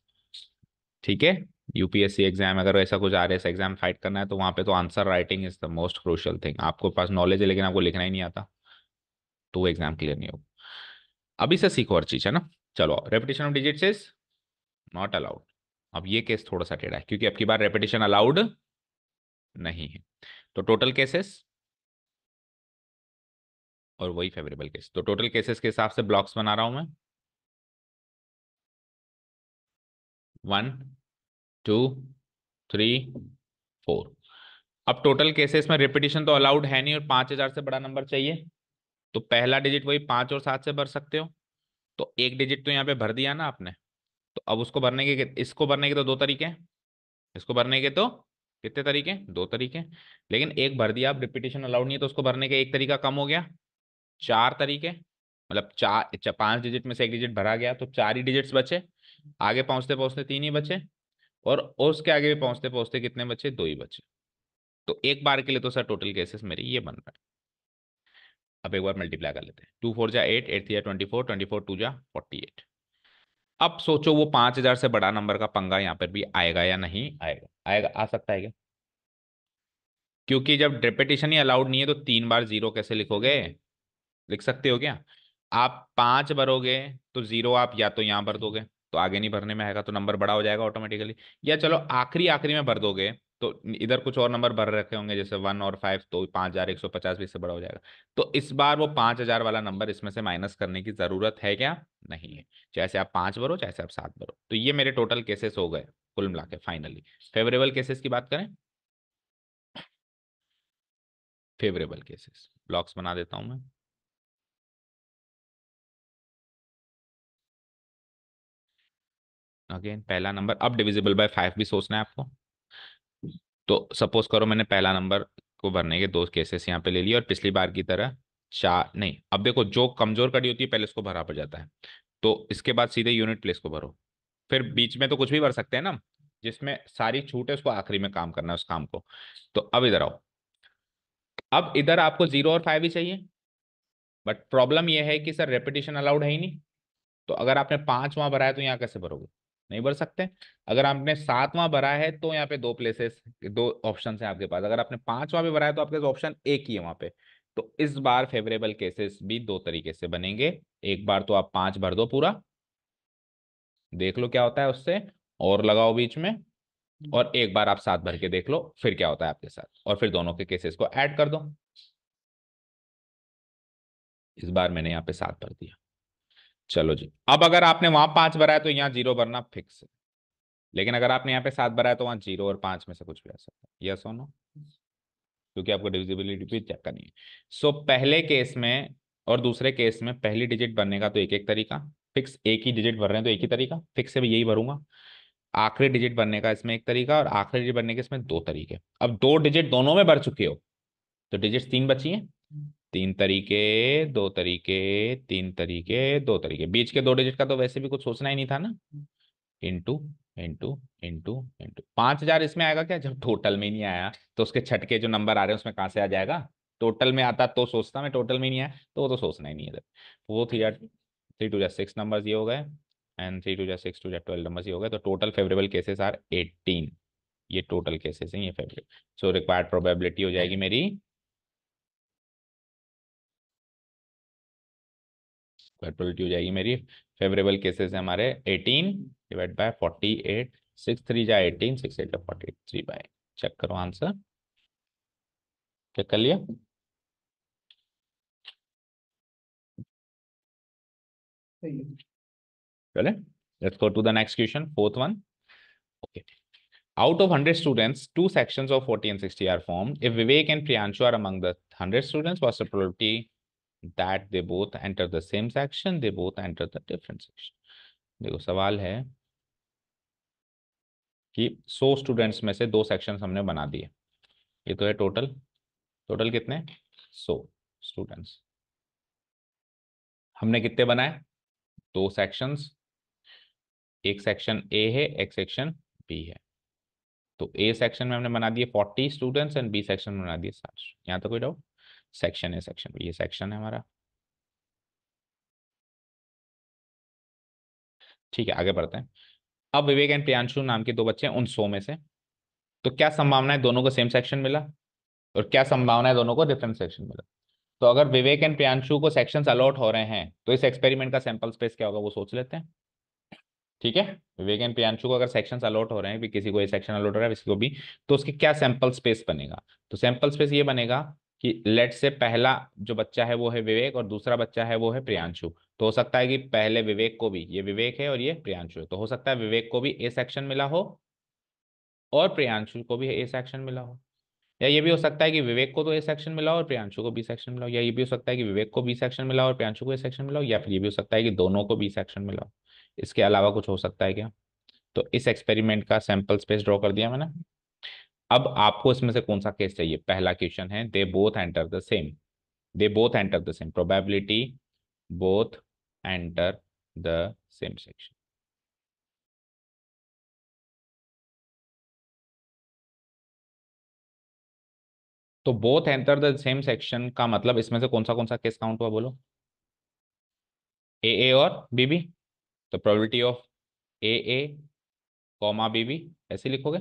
ठीक है यूपीएससी एग्जाम अगर ऐसा कुछ रहा है एग्जाम फाइट करना है तो वहाँ पे तो answer writing is the most crucial thing आपको पास नॉलेज है लेकिन आपको लिखना ही नहीं आता तो वो एग्जाम क्लियर नहीं होगा अभी से सीखो हर चीज़ है ना चलो repetition of digits is not allowed अब ये केस थोड़ा सा टेढ़ा है क्योंकि अब की बार रेपिटेशन अलाउड नहीं है तो टोटल केसेस और वही फेवरेबल केस तो टोटल केसेस के हिसाब से ब्लॉक्स बना रहा हूं मैं वन टू थ्री फोर अब टोटल केसेस में रिपीटेशन तो अलाउड है नहीं और पांच हजार से बड़ा नंबर चाहिए तो पहला डिजिट वही पांच और सात से भर सकते हो तो एक डिजिट तो यहाँ पे भर दिया ना आपने तो अब उसको भरने के इसको भरने के तो दो तरीके हैं इसको भरने के तो कितने तरीके दो तरीके लेकिन एक भर दिया आप रिपीटेशन अलाउड नहीं है तो उसको भरने का एक तरीका कम हो गया चार तरीके मतलब चार चा, पांच डिजिट में से एक डिजिट भरा गया तो चार ही डिजिट्स बचे आगे पहुंचते पहुंचते तीन ही बचे और उसके आगे भी पहुंचते पहुंचते कितने बचे दो ही बचे तो एक बार के लिए तो सर टोटल केसेस मेरी ये बन रहा है अब एक बार मल्टीप्लाई कर लेते हैं टू फोर जा एट एट थ्री जा twenty four twenty four two जा फोर्टी एट अब सोचो वो पांच हजार से बड़ा नंबर का पंगा यहाँ पर भी आएगा या नहीं आएगा आएगा आ सकता है क्या क्योंकि जब रिपिटेशन ही अलाउड नहीं है तो तीन बार जीरो कैसे लिखोगे लिख सकते हो क्या आप पांच भरोगे तो जीरो आप या तो यहां भर दोगे तो आगे नहीं भरने में आएगा तो नंबर बड़ा हो जाएगा ऑटोमेटिकली या चलो आखिरी आखिरी में भर दोगे तो इधर कुछ और नंबर भर रखे होंगे जैसे वन और फाइव तो पाँच हज़ार एक सौ पचास भी इससे बड़ा हो जाएगा तो इस बार वो हाँ। पाँच हज़ार वाला नंबर इसमें से माइनस करने की ज़रूरत है क्या नहीं है जैसे आप पाँच भरो जैसे आप सात भरो तो ये मेरे टोटल केसेस हो गए कुल मिला के फाइनली फेवरेबल केसेस की बात करें फेवरेबल केसेस ब्लॉक्स बना देता हूँ मैं अगेन पहला नंबर अब डिविजिबल बाय फाइव भी सोचना है आपको तो सपोज करो मैंने पहला नंबर को भरने के दो केसेस यहाँ पे ले लिए और पिछली बार की तरह चार नहीं अब देखो जो कमजोर कड़ी होती है पहले उसको भरा पड़ जाता है तो इसके बाद सीधे यूनिट प्लेस को भरो फिर बीच में तो कुछ भी भर सकते हैं ना जिसमें सारी छूट है उसको आखिरी में काम करना है उस काम को तो अब इधर आओ अब इधर आपको जीरो और फाइव ही चाहिए बट प्रॉब्लम यह है कि सर रेपिटेशन अलाउड है ही नहीं तो अगर आपने पांच वहां भरा है तो यहाँ कैसे भरोगे नहीं भर सकते अगर आपने सातवां भरा है तो यहाँ पे दो प्लेसेस दो ऑप्शन है आपके पास अगर आपने पांचवा भी भरा है तो आपके पास ऑप्शन एक ही है वहां पे तो इस बार फेवरेबल केसेस भी दो तरीके से बनेंगे एक बार तो आप पांच भर दो पूरा देख लो क्या होता है उससे और लगाओ बीच में और एक बार आप सात भर के देख लो फिर क्या होता है आपके साथ और फिर दोनों के केसेस को ऐड कर दो इस बार मैंने यहाँ पे सात भर दिया चलो जी अब अगर आपने वहां पांच भराया तो यहाँ जीरो भरना फिक्स है लेकिन अगर आपने यहाँ पे सात भराया तो वहां जीरो और पांच में से कुछ भी आ सकता है यस और नो क्योंकि आपको डिविजिबिलिटी भी चेक करनी है सो so, पहले केस में और दूसरे केस में पहली डिजिट भरने का तो एक एक तरीका फिक्स एक ही डिजिट भर रहे हैं तो एक ही तरीका फिक्स से भी यही भरूंगा आखिरी डिजिट बनने का इसमें एक तरीका और आखिरी डिजिट बनने के इसमें दो तरीके अब दो डिजिट दोनों में भर चुके हो तो डिजिट तीन बची हैं तीन तरीके दो तरीके तीन तरीके दो तरीके बीच के दो डिजिट का तो वैसे भी कुछ सोचना ही नहीं था ना इंटू इंटू इंटू इंटू पांच हजार इसमें आएगा क्या जब टोटल में नहीं आया तो उसके छटके जो नंबर आ रहे हैं उसमें कहां से आ जाएगा टोटल में आता तो सोचता मैं टोटल में नहीं आया तो वो तो सोचना ही नहीं है वो थ्री थ्री टू या सिक्स नंबर ये हो गए एंड थ्री टू या सिक्स टू या ट्वेल्व नंबर ये हो गए तो total favourable cases are eighteen ये टोटल केसेस हैं ये फेवरेबल सो रिक्वायर्ड प्रोबेबिलिटी हो जाएगी मेरी कैलकुलेट हो जाएगी मेरी फेवरेबल केसेस है हमारे 18 डिवाइड बाय 48 सिक्स थ्री जा eighteen six eight forty three by check करो आंसर चेक कर लिया चले let's go to the next question fourth one okay Out of 100 students, two sections of 40 and 60 are formed. If Vivek and Priyanshu are among the 100 students, what's the probability that they both enter the same section they both enter the different section देखो सवाल है कि 100 students में से दो section हमने बना दिए ये तो है टोटल टोटल कितने 100 स्टूडेंट्स हमने कितने बनाए दो सेक्शंस एक सेक्शन ए है एक सेक्शन बी है तो ए सेक्शन में हमने बना दिए 40 स्टूडेंट्स एंड बी सेक्शन में बना दिए साठ यहाँ तो कोई डाउट सेक्शन है सेक्शन ये सेक्शन है हमारा ठीक है आगे बढ़ते हैं अब विवेक एंड प्रियांशु नाम के दो बच्चे हैं उन सौ में से तो क्या संभावना है दोनों को सेम सेक्शन मिला और क्या संभावना है दोनों को डिफरेंट सेक्शन मिला तो अगर विवेक एंड प्रियांशु को सेक्शंस अलॉट हो रहे हैं तो इस एक्सपेरिमेंट का सैंपल स्पेस क्या होगा वो सोच लेते हैं ठीक है विवेक एंड प्रियांशु को अगर सेक्शन अलॉट हो रहे हैं भी किसी को ये सेक्शन अलॉट हो रहा है किसी को भी तो उसके क्या सैंपल स्पेस बनेगा तो सैंपल स्पेस ये बनेगा कि लेट से पहला जो बच्चा है वो है विवेक और दूसरा बच्चा है वो है प्रियांशु तो हो सकता है कि पहले विवेक को भी ये विवेक है और ये प्रियांशु है तो हो सकता है विवेक को भी ए सेक्शन मिला हो और प्रियांशु को भी ए सेक्शन मिला हो या ये भी हो सकता है कि विवेक को तो ए सेक्शन मिला और प्रियांशु को बी सेक्शन मिला हो या ये भी हो सकता है कि विवेक को बी सेक्शन मिला और प्रियांशु को ए सेक्शन मिला हो या फिर ये भी हो सकता है कि दोनों को बी सेक्शन मिला हो इसके अलावा कुछ हो सकता है क्या तो इस एक्सपेरिमेंट का सैंपल स्पेस ड्रॉ कर दिया मैंने अब आपको इसमें से कौन सा केस चाहिए पहला क्वेश्चन है they both enter the same they both enter the same probability both enter the same section तो both enter the same section का मतलब इसमें से कौन सा कौन सा केस काउंट हुआ बोलो ए ए और बीबी तो probability of A A comma B B ऐसे लिखोगे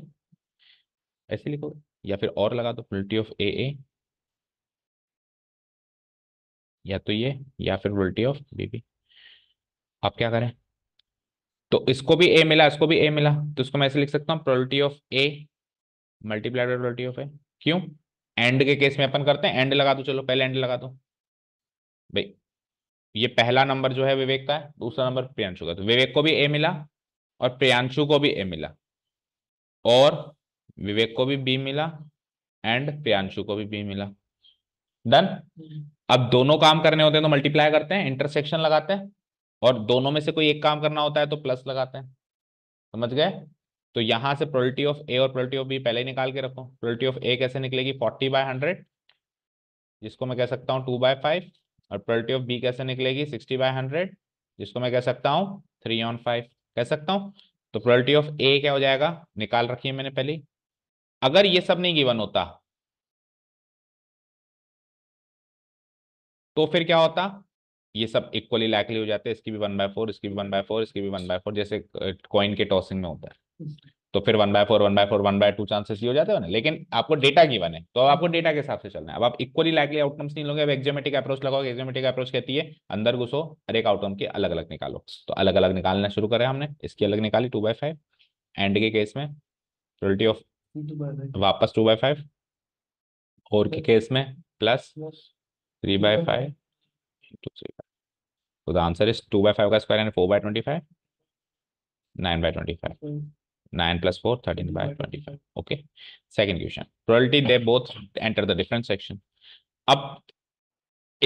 ऐसे लिखो या फिर और लगा दो प्रोबेबिलिटी ऑफ ए ए या तो ये या फिर प्रोबेबिलिटी ऑफ बी बी आप क्या करें तो इसको भी ए मिला इसको भी ए मिला तो इसको मैं ऐसे लिख सकता हूँ probability of A multiplied by probability of A क्यों एंड के केस में अपन करते हैं एंड लगा दो चलो पहले एंड लगा दो भाई ये पहला नंबर जो है विवेक का है दूसरा नंबर प्रियांशु का तो विवेक को भी ए मिला और प्रियांशु को भी ए मिला और विवेक को भी बी मिला एंड प्रियांशु को भी बी मिला डन हम्म। अब दोनों काम करने होते हैं तो मल्टीप्लाई करते हैं इंटरसेक्शन लगाते हैं और दोनों में से कोई एक काम करना होता है तो प्लस लगाते हैं समझ गए तो यहां से प्रोलिटी ऑफ ए और प्रोलिटी ऑफ बी पहले ही निकाल के रखो प्रोलिटी ऑफ ए कैसे निकलेगी फोर्टी बाय हंड्रेड जिसको मैं कह सकता हूँ टू बाय फाइव और प्रोलिटी ऑफ बी कैसे निकलेगी सिक्सटी बाय हंड्रेड जिसको मैं कह सकता हूँ थ्री ऑन फाइव कह सकता हूँ तो प्रोलिटी ऑफ ए क्या हो जाएगा निकाल रखी है मैंने पहले अगर ये सब नहीं गिवन होता तो फिर क्या होता ये सब इक्वली लाइकली हो जाते इसकी भी वन बाय फोर इसकी भी वन बाय फोर इसकी भी वन बाय फोर जैसे कॉइन के टॉसिंग में होता है तो फिर one by four one by four one by two chances ये हो जाते हैं ना लेकिन आपको डेटा की बने तो आपको डेटा के हिसाब से चलना है अब आप इक्वली लाइकली आउटकम्स नहीं लोगे अब एक्जोमेटिक अप्रोच लगाओ एक्जोमेटिक अप्रोच कहती है अंदर घुसो हर एक आउटकम के अलग अलग निकालो तो अलग अलग निकालना शुरू करें हमने इसकी अलग निकाली टू बाय फाइव एंड के केस में प्रोलिटी ऑफ तो वापस टू बाई फाइव और के केस में plus three by five two three five तो answer is two by five का स्क्वायर यानी four by twenty five nine by twenty five nine plus four thirteen 13 twenty five okay second question probability they both enter the different section अब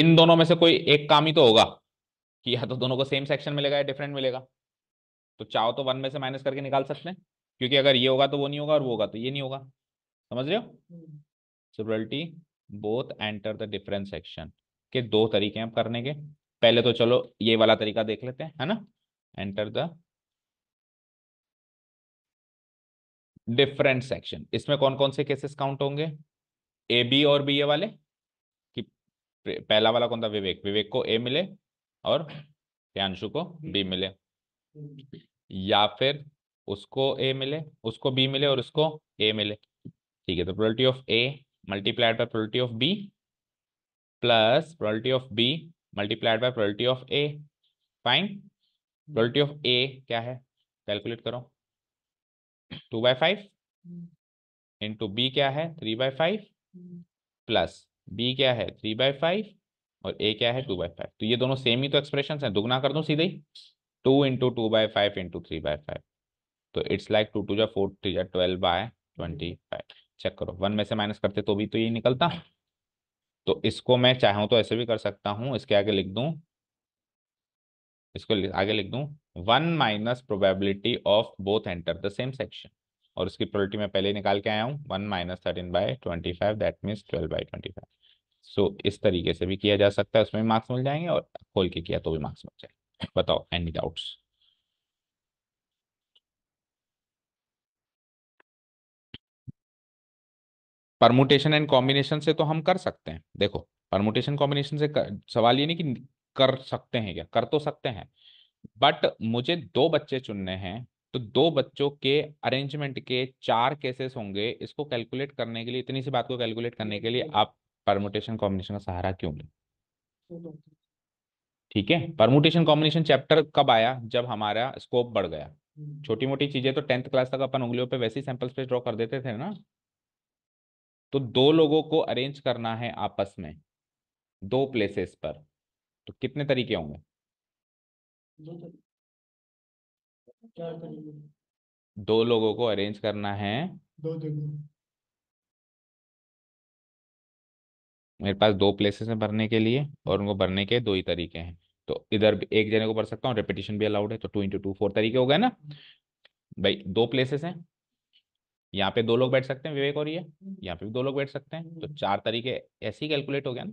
इन दोनों में से कोई एक काम ही तो होगा कि या तो दोनों को सेम सेक्शन मिलेगा या डिफरेंट मिलेगा तो चाहो तो वन में से माइनस करके निकाल सकते हैं क्योंकि अगर ये होगा तो वो नहीं होगा और वो होगा तो ये नहीं होगा समझ रहे हो सिबरलिटी both enter the difference section के दो तरीके हैं करने के पहले तो चलो ये वाला तरीका देख लेते हैं है ना एंटर द डिफरेंट सेक्शन इसमें कौन कौन से केसेस काउंट होंगे ए बी और बी ए वाले कि पहला वाला कौन था विवेक विवेक को ए मिले और प्रियांशु को बी हम्म। मिले हम्म। या फिर उसको ए मिले उसको बी मिले और उसको ए मिले ठीक है तो probability of A multiplied by probability of B plus probability of B multiplied by probability of A fine probability of A क्या है कैलकुलेट करो two by five into B क्या है three by five plus B क्या है three by five और ए क्या है टू बाय फाइव तो ये दोनों सेम ही तो एक्सप्रेशन है दुगना कर दो सीधे ही two into two by five into three by five तो इट्स लाइक टू टू जो फोर थ्री जो twelve by twenty five check करो वन में से माइनस करते तो भी तो ये निकलता तो इसको मैं चाहूँ तो ऐसे भी कर सकता हूँ इसके आगे लिख दूँ इसको आगे लिख दूँ one minus probability of both enter the same section और इसकी प्रोबेबिलिटी मैं पहले निकाल के आया हूँ one minus thirteen by twenty five that means twelve by twenty five so इस तरीके से भी किया जा सकता है उसमें भी मार्क्स मिल जाएंगे और खोल के किया तो भी मार्क्स मिल जाएंगे बताओ any doubts permutation and combination से तो हम कर सकते हैं देखो परमुटेशन कॉम्बिनेशन से कर, सवाल ये नहीं कि कर सकते हैं क्या कर तो सकते हैं बट मुझे दो बच्चे चुनने हैं तो दो बच्चों के अरेंजमेंट के चार केसेस होंगे इसको कैलकुलेट करने के लिए इतनी सी बात को कैलकुलेट करने के लिए आप परमुटेशन कॉम्बिनेशन का सहारा क्यों लें ठीक है परमुटेशन कॉम्बिनेशन चैप्टर कब आया जब हमारा स्कोप बढ़ गया हम्म। छोटी मोटी चीजें तो टेंथ क्लास तक अपन उंगलियों पे वैसे ही सैंपल स्पेस ड्रॉ कर देते थे ना तो दो लोगों को अरेंज करना है आपस में दो प्लेसेस पर तो कितने तरीके होंगे दो लोगों को अरेंज करना है दो मेरे पास दो प्लेसेस हैं भरने के लिए और उनको भरने के दो ही तरीके हैं तो इधर एक जने को भर सकता हूँ रिपीटेशन भी अलाउड है तो टू इंटू टू फोर तरीके हो गए ना हम्म। भाई दो प्लेसेस हैं यहाँ पे दो लोग बैठ सकते हैं विवेक और ये हम्म। यहाँ पे भी दो लोग बैठ सकते हैं तो हम्म। चार तरीके ऐसे ही कैलकुलेट हो गया ना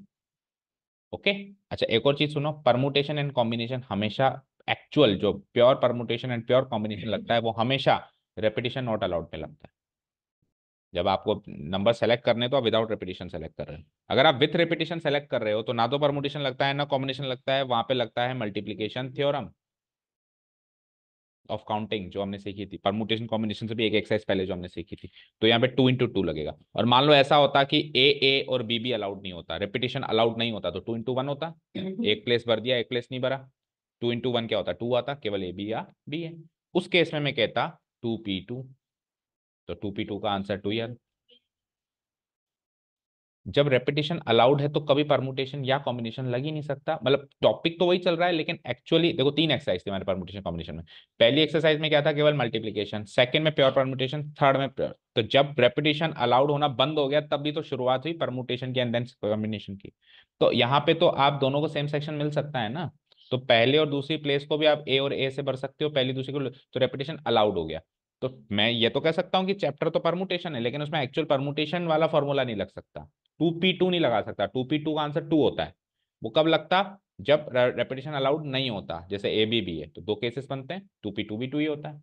ओके अच्छा एक और चीज सुनो परमुटेशन एंड कॉम्बिनेशन हमेशा एक्चुअल जो pure permutation and pure combination लगता है वो हमेशा रेपिटेशन नॉट अलाउड में लगता है जब आपको नंबर सेलेक्ट करने तो आप विदाउट रेपिटेशन सेलेक्ट कर रहे हो अगर आप विथ रेपिटेशन सेलेक्ट कर रहे हो तो ना तो परमुटेशन लगता है ना कॉम्बिनेशन लगता है वहां पे लगता है मल्टीप्लीकेशन थियोरम ऑफ काउंटिंग जो हमने सीखी थी परमुटेशन कॉम्बिनेशन से भी एक एक्सरसाइज पहले जो हमने सीखी थी तो यहाँ पे टू इंटू टू लगेगा और मान लो ऐसा होता कि ए ए और बी बी अलाउड नहीं होता रिपीटेशन अलाउड नहीं होता तो टू इंटू वन होता एक प्लेस भर दिया एक प्लेस नहीं भरा टू इंटू वन क्या होता टू आता केवल ए बी या बी है उस केस में मैं कहता टू पी टू तो टू पी टू का आंसर टू ही जब रेपिटेशन अलाउड है तो कभी परमुटेशन या कॉम्बिनेशन लग ही नहीं सकता मतलब टॉपिक तो वही चल रहा है लेकिन एक्चुअली देखो तीन एक्सरसाइज थी परमुटेशन कॉम्बिनेशन में पहली एक्सरसाइज में क्या था केवल मल्टीप्लीकेशन सेकंड में प्योर परमुटेशन थर्ड में प्योर तो जब रेपिटेशन अलाउड होना बंद हो गया तब भी तो शुरुआत हुई परमुटेशन की एंड कॉम्बिनेशन की तो यहाँ पे तो आप दोनों को सेम सेक्शन मिल सकता है ना तो पहले और दूसरी प्लेस को भी आप ए और ए से भर सकते हो पहली दूसरी को तो रेपिटेशन अलाउड हो गया तो मैं ये तो कह सकता हूँ कि चैप्टर तो परमुटेशन है लेकिन उसमें एक्चुअल परमुटेशन वाला फॉर्मूला नहीं लग सकता टू पी टू नहीं लगा सकता टू पी टू का आंसर टू होता है वो कब लगता जब रेपिटेशन अलाउड नहीं होता जैसे ए बी बी है तो दो केसेस बनते हैं टू पी टू भी टू ही होता है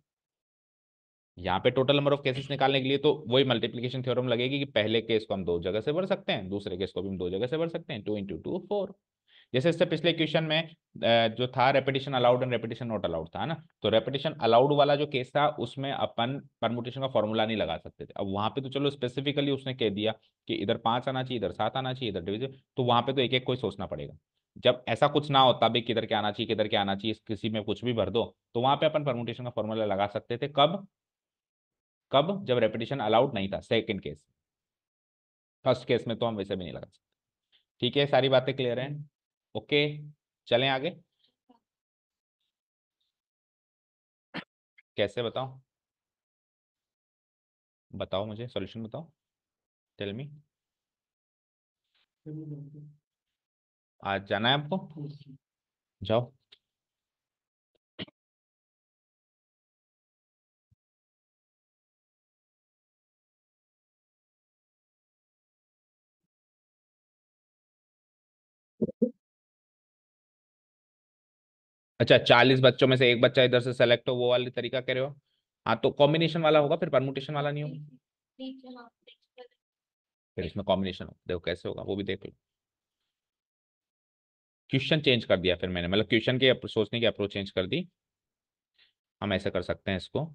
यहाँ पे टोटल नंबर ऑफ केसेस निकालने के लिए तो वही मल्टीप्लीकेशन थ्योरम लगेगी कि पहले केस को हम दो जगह से भर सकते हैं दूसरे केस को भी हम दो जगह से भर सकते हैं टू इंटू टू फोर जैसे इससे पिछले क्वेश्चन में जो था repetition allowed and repetition not allowed था ना तो रेपिटेशन अलाउड वाला जो केस था उसमें अपन परमुटेशन का फॉर्मूला नहीं लगा सकते थे अब वहां पे तो चलो स्पेसिफिकली उसने कह दिया कि इधर पांच आना चाहिए इधर सात आना चाहिए इधर डिविजन तो वहां पर तो एक एक कोई सोचना पड़ेगा जब ऐसा कुछ ना होता भी किधर के आना चाहिए किधर के आना चाहिए किसी में कुछ भी भर दो तो वहां पर अपन परमुटेशन का फॉर्मूला लगा सकते थे कब कब जब रेपिटेशन अलाउड नहीं था सेकेंड केस फर्स्ट केस में तो हम वैसे भी नहीं लगा सकते ठीक है सारी बातें क्लियर हैं ओके चलें आगे कैसे बताओ बताओ मुझे सॉल्यूशन बताओ टेल मी आज जाना है आपको जाओ अच्छा चालीस बच्चों में से एक बच्चा इधर से सेलेक्ट हो वो वाली तरीका कह रहे हो हाँ तो कॉम्बिनेशन वाला होगा फिर परमुटेशन वाला नहीं होगा हाँ, फिर इसमें कॉम्बिनेशन होगा देखो कैसे होगा वो भी देख लो क्वेश्चन चेंज कर दिया फिर मैंने मतलब क्वेश्चन के सोचने की अप्रोच चेंज कर दी हम ऐसे कर सकते हैं इसको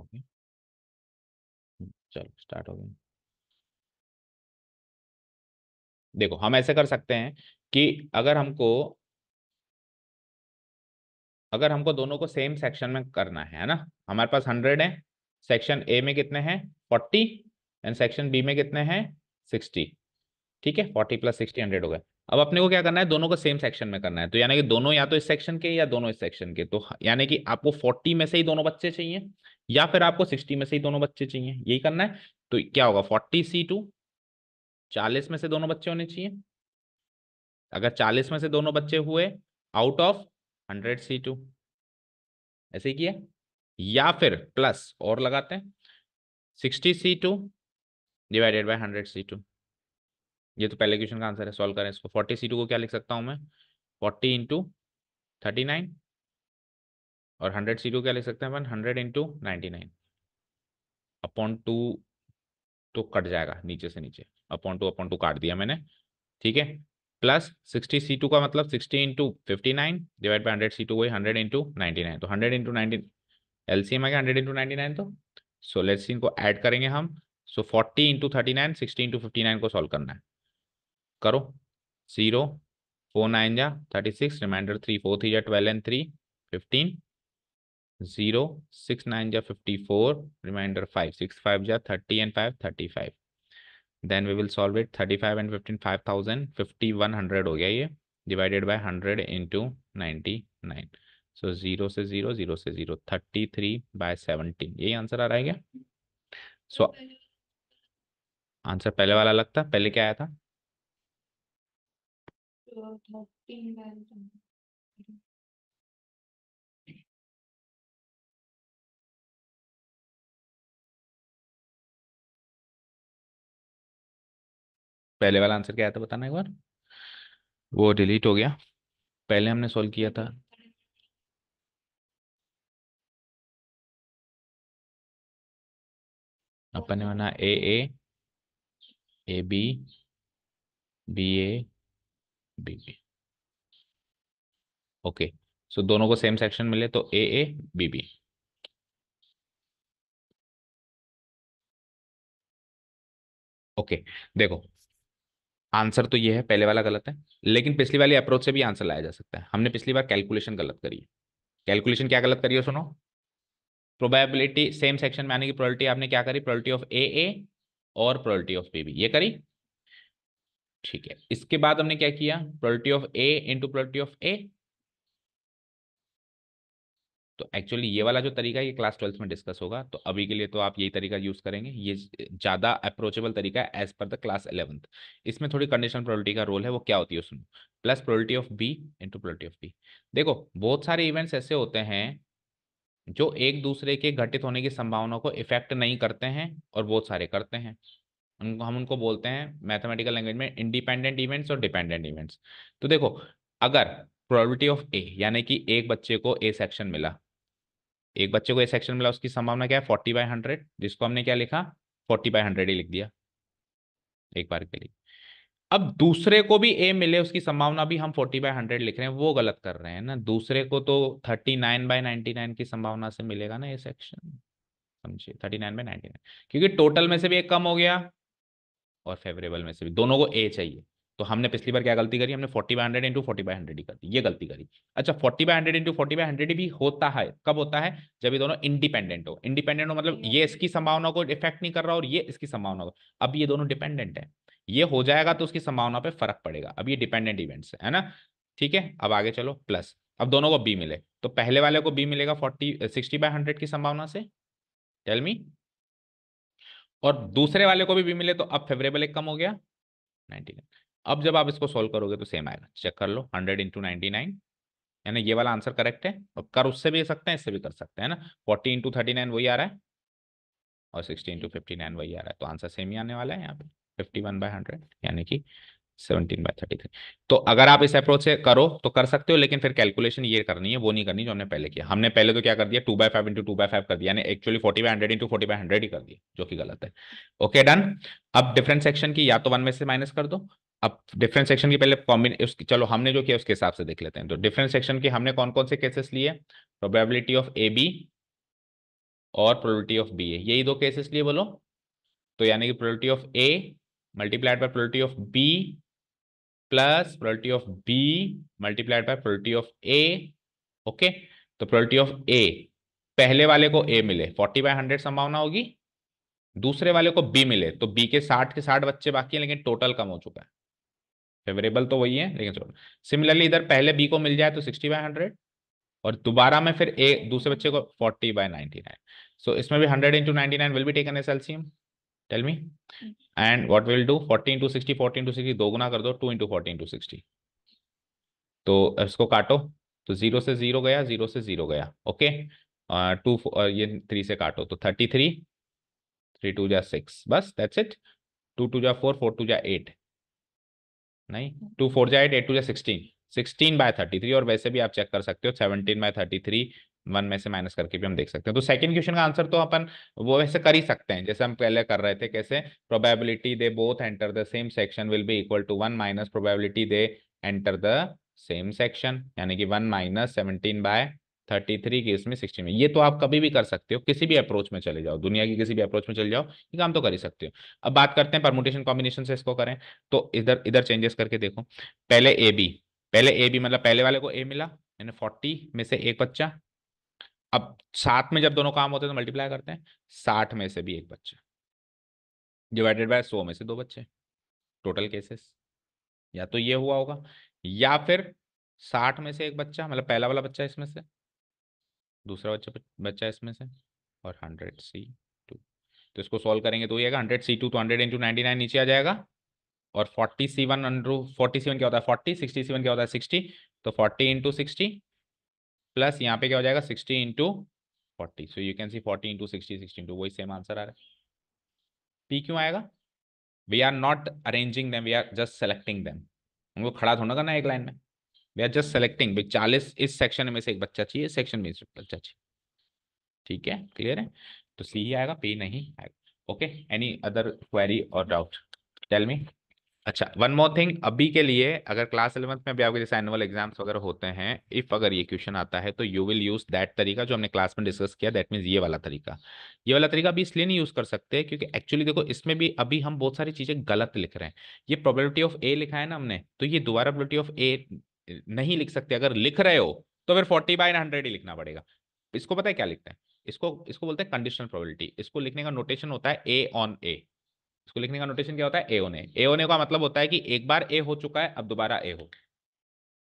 हो हम्म, चलो स्टार्ट हो गया देखो हम ऐसे कर सकते हैं कि अगर हमको अगर हमको दोनों को सेम सेक्शन में करना है ना हमारे पास हंड्रेड है सेक्शन ए में कितने हैं फोर्टी एंड सेक्शन बी में कितने हैं सिक्सटी ठीक है फोर्टी प्लस सिक्सटी हंड्रेड हो गए अब अपने को क्या करना है दोनों को सेम सेक्शन में करना है तो यानी कि दोनों या तो इस सेक्शन के या दोनों इस सेक्शन के तो यानी कि आपको फोर्टी में से ही दोनों बच्चे चाहिए या फिर आपको सिक्सटी में से ही दोनों बच्चे चाहिए यही करना है तो क्या होगा फोर्टी सी टू चालीस में से दोनों बच्चे होने चाहिए अगर चालीस में से दोनों बच्चे हुए out of hundred C two ऐसे ही किया या फिर प्लस और लगाते हैं sixty C two divided by hundred C two ये तो पहले क्वेश्चन का आंसर है सॉल्व करें इसको फोर्टी सी टू को क्या लिख सकता हूं मैं फोर्टी इंटू थर्टी नाइन और हंड्रेड सी टू क्या लिख सकते हैं अपन hundred into ninety nine upon two तो कट जाएगा नीचे से नीचे अपॉन टू अपॉन टू काट दिया मैंने ठीक है प्लस सिक्सटी सी टू का मतलब sixty into fifty nine divide by hundred C two वही हंड्रेड इंटू नाइनटी नाइन तो hundred into ninety L C M आ गया हंड्रेड इंटू नाइनटी नाइन तो सो लेट्स इनको ऐड करेंगे हम so forty into thirty nine sixty into fifty nine को solve करना है करो जीरो फोर नाइन जा thirty six remainder three four three जा twelve and three fifteen zero six nine जा fifty four remainder five six five जा thirty and five thirty five then we will solve it thirty five and fifteen five thousand fifty one hundred हो गया ये divided by hundred into ninety nine so zero से zero zero से zero thirty three by seventeen यही answer आ रहा है क्या सो so, आंसर पहले वाला लगता पहले क्या आया था पहले वाला आंसर क्या आया था बताना एक बार वो डिलीट हो गया पहले हमने सॉल्व किया था अपन ने A A A B B A B B okay so दोनों को सेम सेक्शन मिले तो A A B B okay देखो आंसर तो ये है पहले वाला गलत है लेकिन पिछली वाली अप्रोच से भी आंसर लाया जा सकता है हमने पिछली बार कैलकुलेशन गलत करी है कैलकुलेशन क्या गलत करी है सुनो प्रोबेबिलिटी सेम सेक्शन में आने की प्रोबेबिलिटी आपने क्या करी प्रोबेबिलिटी ऑफ ए ए और प्रोबेबिलिटी ऑफ बी बी ये करी ठीक है इसके बाद हमने क्या किया product of A into product of A तो एक्चुअली ये वाला जो तरीका ये क्लास ट्वेल्थ में डिस्कस होगा तो अभी के लिए तो आप यही तरीका यूज करेंगे ये ज्यादा अप्रोचेबल तरीका है as per the class eleventh इसमें थोड़ी कंडीशनल प्रोडक्टी का रोल है वो क्या होती है उसमें plus product of B into product of B देखो बहुत सारे इवेंट्स ऐसे होते हैं जो एक दूसरे के घटित होने की संभावना को इफेक्ट नहीं करते हैं और बहुत सारे करते हैं उनको हम उनको बोलते हैं मैथमेटिकल लैंग्वेज में इंडिपेंडेंट इवेंट्स और डिपेंडेंट इवेंट्स तो देखो अगर प्रोबेबिलिटी ऑफ ए यानी कि एक बच्चे को ए सेक्शन मिला एक बच्चे को ए सेक्शन मिला उसकी संभावना क्या है फोर्टी बाई हंड्रेड जिसको हमने क्या लिखा फोर्टी बाई हंड्रेड ही लिख दिया एक बार के लिए अब दूसरे को भी ए मिले उसकी संभावना भी हम फोर्टी बाई हंड्रेड लिख रहे हैं वो गलत कर रहे हैं ना दूसरे को तो thirty nine by ninety nine की संभावना से मिलेगा ना ए सेक्शन समझिए thirty nine by ninety nine क्योंकि टोटल में से भी एक कम हो गया और फेवरेबल में से भी दोनों को ए चाहिए तो हमने पिछली बार क्या गलती करी हमने forty by hundred into forty by hundred ही कर दी ये गलती करी अच्छा forty by hundred into forty by hundred भी होता है कब होता है जब ये दोनों इंडिपेंडेंट हो इंडिपेंडेंट हो मतलब ये इसकी संभावना को इफेक्ट नहीं कर रहा और ये इसकी संभावना को अब ये दोनों डिपेंडेंट है ये हो जाएगा तो उसकी संभावना पे फर्क पड़ेगा अब ये डिपेंडेंट इवेंट्स है ना ठीक है अब आगे चलो प्लस अब दोनों को बी मिले तो पहले वाले को बी मिलेगा फोर्टी सिक्सटी बाय हंड्रेड की संभावना से टेल मी और दूसरे वाले को भी बी मिले तो अब फेवरेबल एक कम हो गया नाइन्टी अब जब आप इसको सोल्व करोगे तो सेम आएगा चेक कर लो हंड्रेड इंटू नाइन्टी नाइन यानी ये वाला आंसर करेक्ट है और कर उससे भी सकते हैं इससे भी कर सकते हैं ना फोर्टी इंटू थर्टी नाइन वही आ रहा है और सिक्सटी इंटू फिफ्टी नाइन वही आ रहा है तो आंसर सेम ही आने वाला है यहाँ पे फिफ्टी वन बाई हंड्रेड यानी कि सेवनटीन बाय थर्टी थ्री तो अगर आप इस अप्रोच से करो तो कर सकते हो लेकिन फिर कैलकुलेशन ये करनी है वो नहीं करनी जो हमने पहले किया हमने पहले तो क्या कर दिया two by five into two by five कर दिया यानी actually forty by hundred into forty by hundred ही कर दिया जो कि गलत है ओके डन अब डिफरेंट सेक्शन की या तो वन में से माइनस कर दो अब डिफरेंट सेक्शन की पहले कॉम्बिने चलो हमने जो किया उसके हिसाब से देख लेते हैं तो डिफरेंट सेक्शन के हमने कौन कौन से केसेस लिए प्रोबेबिलिटी ऑफ ए बी और प्रोबेबिलिटी ऑफ बी ए यही दो केसेस लिए बोलो तो यानी कि probability of A multiplied by probability of B plus probability of B multiplied by probability of A okay तो प्रोबेबिलिटी ऑफ ए पहले वाले को ए मिले फोर्टी बाय हंड्रेड संभावना होगी दूसरे वाले को बी मिले तो बी के साठ के साठ बच्चे बाकी हैं लेकिन टोटल कम हो चुका है फेवरेबल तो वही है लेकिन सिमिलरली इधर पहले बी को मिल जाए तो सिक्सटी बाय हंड्रेड और दोबारा में फिर ए दूसरे बच्चे को forty by ninety nine so इसमें भी hundred into ninety nine will be taken as LCM tell me and what will do 40 into sixty forty into sixty दो गुना कर दो two into forty into sixty तो इसको काटो तो जीरो से जीरो गया जीरो से जीरो गया ओके टू uh, uh, ये थ्री से काटो तो थर्टी थ्री थ्री टू जा सिक्स बस दैट्स इट टू टू जा फोर फोर टू जा एट नहीं टू फोर जा एट एट टू जा sixteen sixteen by thirty three और वैसे भी आप चेक कर सकते हो seventeen by thirty three one में से माइनस करके भी हम देख सकते हैं तो सेकंड क्वेश्चन का आंसर तो अपन वो वैसे कर ही सकते हैं जैसे हम पहले कर रहे थे कैसे probability they both enter the same section will be equal to one minus probability they enter the same section यानी कि one minus seventeen by thirty three की इसमें सिक्सटी में ये तो आप कभी भी कर सकते हो किसी भी अप्रोच में चले जाओ दुनिया की किसी भी अप्रोच में चले जाओ ये काम तो कर ही सकते हो अब बात करते हैं परमुटेशन कॉम्बिनेशन से इसको करें तो इधर इधर चेंजेस करके देखो पहले ए बी पहले ए बी मतलब पहले वाले को ए मिला यानी फोर्टी में से एक बच्चा अब सात में जब दोनों काम होते हैं तो मल्टीप्लाई करते हैं साठ में से भी एक बच्चा डिवाइडेड बाय सौ में से दो बच्चे टोटल केसेस या तो ये हुआ होगा या फिर साठ में से एक बच्चा मतलब पहला वाला बच्चा इसमें से दूसरा बच्चा बच्चा इसमें से और हंड्रेड सी टू तो इसको सॉल्व करेंगे तो ये हंड्रेड सी टू तो हंड्रेड इंटू नाइन्टी नाइन नीचे आ जाएगा और फोर्टी सी वन अंडरू फोर्टी सेवन क्या होता है फोर्टी सिक्सटी सेवन क्या होता है सिक्सटी तो फोर्टी इंटू सिक्सटी प्लस यहाँ पे क्या हो जाएगा sixty into forty so you can see forty into sixty sixty into वही सेम आंसर आ रहा है पी क्यों आएगा we are not arranging them we are just selecting them उनको खड़ा थोड़ा करना एक लाइन में वी आर जस्ट सेलेक्टिंग भाई चालीस इस सेक्शन में से एक बच्चा चाहिए इस सेक्शन में से बच्चा चाहिए ठीक है क्लियर है तो सी ही आएगा पी नहीं आएगा ओके एनी अदर क्वेरी और डाउट टेल मी अच्छा वन मोर थिंग अभी के लिए अगर क्लास इलेवंथ में अभी आपके जैसे एनुअल एग्जाम्स वगैरह होते हैं इफ अगर ये क्वेश्चन आता है तो यू विल यूज दैट तरीका जो हमने क्लास में डिस्कस किया दैट मीन्स ये वाला तरीका ये वाला तरीका अभी इसलिए नहीं यूज कर सकते क्योंकि एक्चुअली देखो इसमें भी अभी हम बहुत सारी चीजें गलत लिख रहे हैं ये प्रोबेबिलिटी ऑफ ए लिखा है ना हमने तो ये दोबारा प्रोबेबिलिटी ऑफ ए नहीं लिख सकते अगर लिख रहे हो तो फिर फोर्टी बाई हंड्रेड ही लिखना पड़ेगा इसको पता है क्या लिखते हैं इसको इसको बोलते हैं कंडीशनल प्रोबेबिलिटी इसको लिखने का नोटेशन होता है ए ऑन ए इसको लिखने का नोटेशन क्या होता है ए ओने ए ओने का मतलब होता है कि एक बार ए हो चुका है अब दोबारा ए हो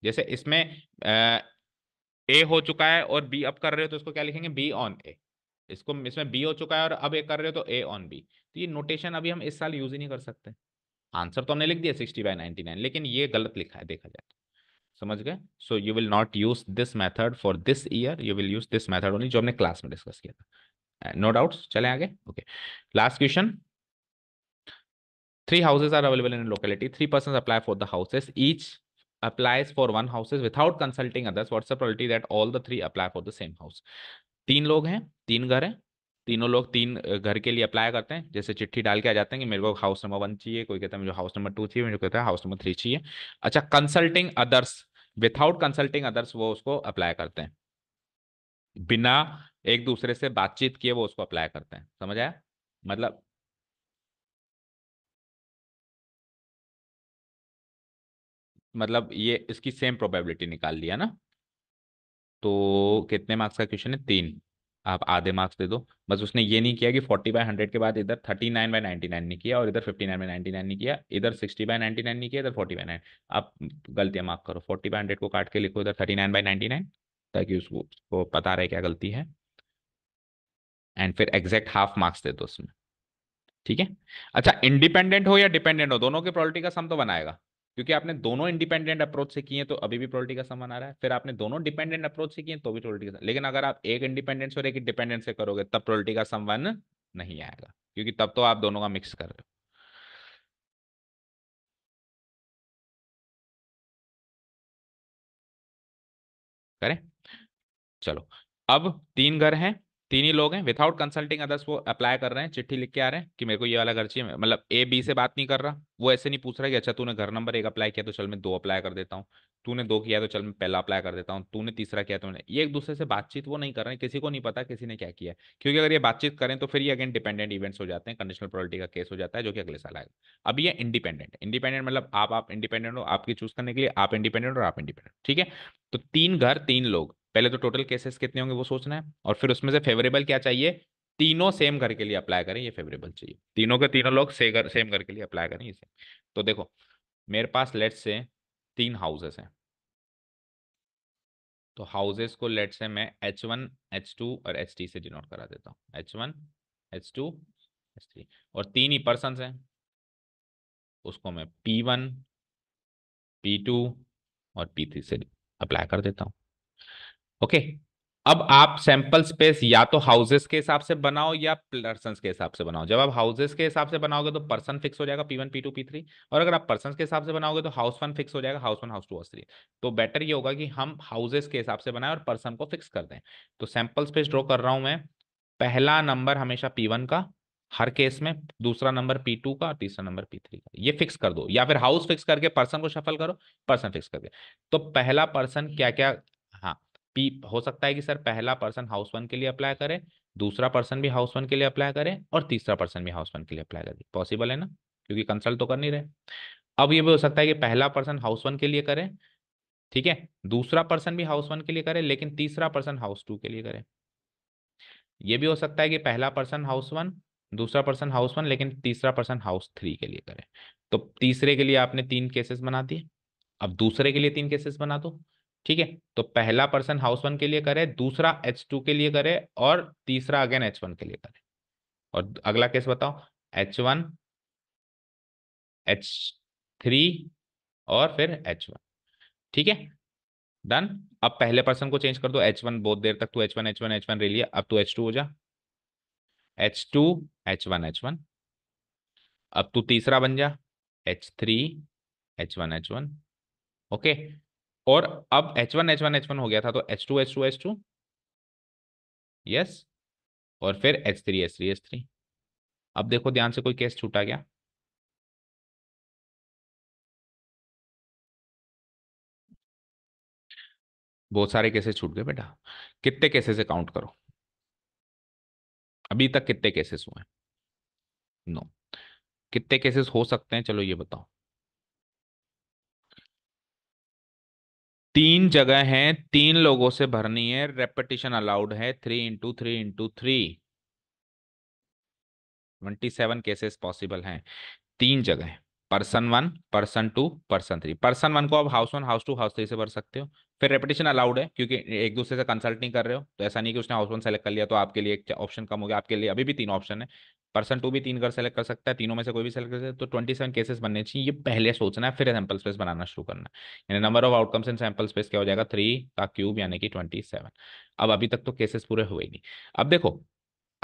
जैसे इसमें ए हो चुका है और बी अब कर रहे हो तो इसको क्या लिखेंगे बी ऑन ए इसको इसमें बी हो चुका है और अब ए कर रहे हो तो ए ऑन बी तो ये नोटेशन अभी हम इस साल यूज ही नहीं कर सकते आंसर तो हमने लिख दिया सिक्सटी बाई नाइनटी नाइन लेकिन ये गलत लिखा है देखा जाए तो। समझ गए so you will not use this method for this year you will use this method only जो हमने क्लास में डिस्कस किया था नो डाउट चले आगे okay last question Three houses are available in a locality. Three persons apply for the houses. Each applies for one houses without consulting others. What's the probability that all the three apply for the same house? teen log hain teen ghar hain तीनों लोग तीन घर के लिए apply करते हैं जैसे चिट्ठी डाल के आ जाते हैं कि मेरे को हाउस नंबर वन चाहिए कोई कहता है मुझे हाउस नंबर टू चाहिए मुझे कहता है हाउस नंबर थ्री चाहिए अच्छा consulting others without consulting others वो उसको अप्लाई करते हैं बिना एक दूसरे से बातचीत किए वो उसको अप्लाई करते हैं समझ आया मतलब मतलब ये इसकी सेम प्रोबेबिलिटी निकाल लिया ना तो हम्म। कितने मार्क्स का क्वेश्चन है तीन आप आधे मार्क्स दे दो बस उसने ये नहीं किया कि फोर्टी बाय हंड्रेड के बाद इधर thirty nine by ninety nine नहीं किया और इधर fifty nine by ninety nine नहीं किया इधर सिक्सटी बाय नाइन्टी नाइन नहीं किया इधर फोर्टी बाय नाइन आप गलतियां मार्क करो फोर्टी बाय हंड्रेड को काट के लिखो इधर thirty nine by ninety nine ताकि उसको उसको पता रहे क्या गलती है एंड फिर एग्जैक्ट हाफ मार्क्स दे दो उसमें ठीक है अच्छा इंडिपेंडेंट हो या डिपेंडेंट हो दोनों के प्रॉलिटी का सम तो बनाएगा क्योंकि आपने दोनों इंडिपेंडेंट अप्रोच से किए तो अभी भी प्रोल्टी का समान आ रहा है फिर आपने दोनों डिपेंडेंट अप्रोच से किए तो भी प्रोल्टी का लेकिन अगर आप एक इंडिपेंडेंट से और एक डिपेंडेंट से करोगे तब प्रोल्टी का समान नहीं आएगा क्योंकि तब तो आप दोनों का मिक्स कर रहे हो करें चलो अब तीन घर हैं तीन ही लोग हैं विदाउट कंसल्टिंग अदर्स वो अप्लाई कर रहे हैं चिट्ठी लिख के आ रहे हैं कि मेरे को ये वाला घर चाहिए मतलब ए बी से बात नहीं कर रहा वो ऐसे नहीं पूछ रहा कि अच्छा तूने घर नंबर एक अप्लाई किया तो चल मैं दो अप्लाई कर देता हूँ तूने दो किया तो चल मैं पहला अप्लाई कर देता हूँ तूने तीसरा किया तूने तो ये एक दूसरे से बातचीत वो नहीं कर रहे हैं किसी को नहीं पता किसी ने क्या किया क्योंकि अगर ये बातचीत करें तो फिर ये अगेन डिपेंडेंट इवेंट्स हो जाते हैं कंडीशनल प्रॉलिटी का केस हो जाता है जो कि अगले साल आएगा अब ये इंडिपेंडेंट इंडिपेंडेंट मतलब आप आप इंडिपेंडेंट हो आपकी चूज करने के लिए आप इंडिपेंडेंट और आप इंडिपेंडेंट ठीक है तो तीन घर तीन लोग पहले तो टोटल केसेस कितने होंगे वो सोचना है और फिर उसमें से फेवरेबल क्या चाहिए तीनों सेम घर के लिए अप्लाई करें ये फेवरेबल चाहिए तीनों के तीनों लोग से गर, सेम घर के लिए अप्लाई करें इसे तो देखो मेरे पास लेट से तीन हाउसेस हैं तो हाउसेस को लेट से मैं एच वन एच टू और एच टी से डिनोट करा देता हूँ H one H two H three और तीन ही पर्सन हैं उसको मैं पी वन पी टू और पी थ्री से अप्लाई कर देता हूँ ओके अब आप सैंपल स्पेस या तो हाउसेस के हिसाब से बनाओ या पर्सन के हिसाब से बनाओ जब आप हाउसेस के हिसाब से बनाओगे तो पर्सन फिक्स हो जाएगा P one P two P three और अगर आप पर्सन के हिसाब से बनाओगे तो हाउस वन फिक्स हो जाएगा house one house two house three तो बेटर ये होगा कि हम हाउसेस के हिसाब से बनाए और पर्सन को फिक्स कर दें तो सैंपल स्पेस ड्रॉ कर रहा हूं मैं पहला नंबर हमेशा पी वन का हर केस में दूसरा नंबर पी टू का और तीसरा नंबर पी थ्री का ये फिक्स कर दो या फिर हाउस फिक्स करके पर्सन को शफल करो पर्सन फिक्स करके तो पहला पर्सन क्या क्या पी हो सकता है कि सर पहला पर्सन हाउस वन के लिए अप्लाई करे दूसरा पर्सन भी हाउस वन के लिए अप्लाई करे और तीसरा पर्सन भी हाउस वन के लिए अप्लाई करे पॉसिबल है ना क्योंकि कंसल्ट तो कर नहीं रहे अब ये भी हो सकता है कि पहला पर्सन हाउस वन के लिए करे ठीक है दूसरा पर्सन भी हाउस वन के लिए करे लेकिन तीसरा पर्सन हाउस टू के लिए करे ये भी हो सकता है कि पहला पर्सन हाउस वन दूसरा पर्सन हाउस वन लेकिन तीसरा पर्सन हाउस थ्री के लिए करे तो तीसरे के लिए आपने तीन केसेस बना दिए अब दूसरे के लिए तीन केसेस बना दो ठीक है तो पहला पर्सन हाउस वन के लिए करे दूसरा एच टू के लिए करे और तीसरा अगेन एच वन के लिए करे और अगला केस बताओ एच वन एच थ्री और फिर एच वन ठीक है डन अब पहले पर्सन को चेंज कर दो एच वन बहुत देर तक तू H one H one H one ले लिया अब तू एच टू हो जा H two H one H one अब तू तीसरा बन जा H three H one H one okay और अब H1 H1 H1 हो गया था तो H2 H2 H2 यस और फिर H3 H3 H3 अब देखो ध्यान से कोई केस छूटा गया बहुत सारे केसेस छूट गए बेटा कितने केसेस से काउंट करो अभी तक कितने केसेस हुए नो no. कितने केसेस हो सकते हैं चलो ये बताओ तीन जगह है तीन लोगों से भरनी है रेपिटेशन अलाउड है three into three into three twenty seven cases possible हैं तीन जगह person one person two person three person one को आप house one house two house three से भर सकते हो फिर रेपिटेशन अलाउड है क्योंकि एक दूसरे से कंसल्ट नहीं कर रहे हो तो ऐसा नहीं कि उसने हाउस वन सेलेक्ट कर लिया तो आपके लिए एक ऑप्शन कम हो गया आपके लिए अभी भी तीन ऑप्शन है पर्सन टू भी तीन घर सेलेक्ट कर सकता है तीनों में से कोई भी सेलेक्ट कर सकता है तो ट्वेंटी सेवन केसेस बनने चाहिए ये पहले सोचना है फिर सैंपल स्पेस बनाना शुरू करना है यानी number of outcomes in sample space क्या हो जाएगा थ्री का क्यूब यानी कि ट्वेंटी सेवन अब अभी तक तो केसेस पूरे हुए नहीं अब देखो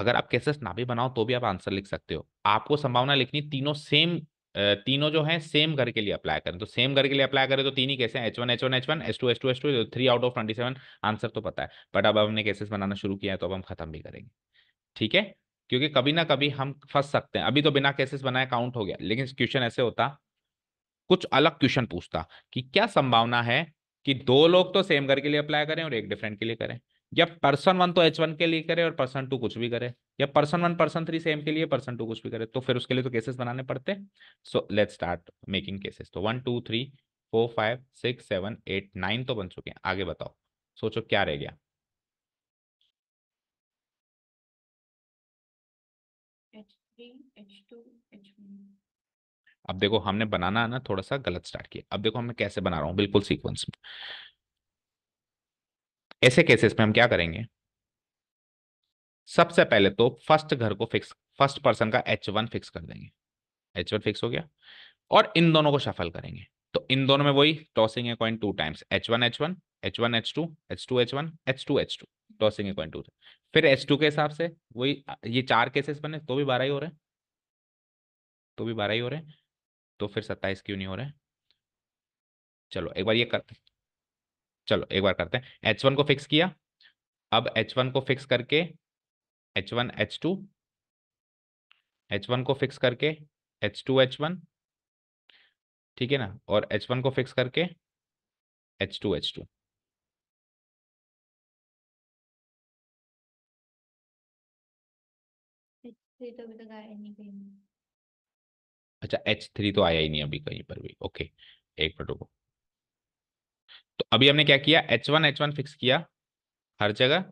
अगर आप केसेस ना भी बनाओ तो भी आप आंसर लिख सकते हो आपको संभावना लिखनी तीनों सेम तीनों जो है सेम घर के लिए अप्लाई करें तो सेम घर के लिए अप्लाई करें तो तीन ही कैसे H one H one H one S two S two S two three out of twenty seven answer तो पता है बट अब हमने केसेस बनाना शुरू किया है तो अब हम खत्म भी करेंगे ठीक है क्योंकि कभी ना कभी हम फंस सकते हैं अभी तो बिना केसेस बनाए काउंट हो गया लेकिन क्वेश्चन ऐसे होता कुछ अलग क्वेश्चन पूछता कि क्या संभावना है कि दो लोग तो सेम घर के लिए अप्लाई करें और एक डिफरेंट के लिए करें या पर्सन वन तो एच वन के लिए करे और पर्सन टू कुछ भी करे या person one person three same के लिए पर्सन टू कुछ भी करे तो फिर उसके लिए तो केसेस बनाने पड़ते so let start making cases तो one two three four five six seven eight nine तो बन चुके हैं आगे बताओ सोचो क्या रह गया अब देखो हमने बनाना ना थोड़ा सा गलत स्टार्ट किया अब देखो मैं कैसे बना रहा हूं बिल्कुल सीक्वेंस में ऐसे केसेस में हम क्या करेंगे सबसे पहले तो फर्स्ट घर को फिक्स फर्स्ट पर्सन का एच वन फिक्स कर देंगे एच वन फिक्स हो गया और इन दोनों को शफल करेंगे तो इन दोनों में वही टॉसिंग है coin two times H one H one H one H two H two H one H two H two tossing है कॉइन टू फिर एच टू के हिसाब से वही ये चार केसेस बने तो भी बारह ही हो रहे हैं तो भी बारह ही हो रहे हैं तो फिर सत्ताईस क्यों नहीं हो रहे चलो एक बार ये करते चलो एक बार करते हैं एच वन को फिक्स किया अब एच वन को फिक्स करके H one H two H one को फिक्स करके एच टू एच वन ठीक है ना और एच वन को फिक्स करके एच टू एच टू तो भी तो गाय नहीं अच्छा एच थ्री तो आया ही नहीं अभी कहीं पर भी ओके एक मिनट रुको तो अभी हमने क्या किया H one H one fix किया हर जगह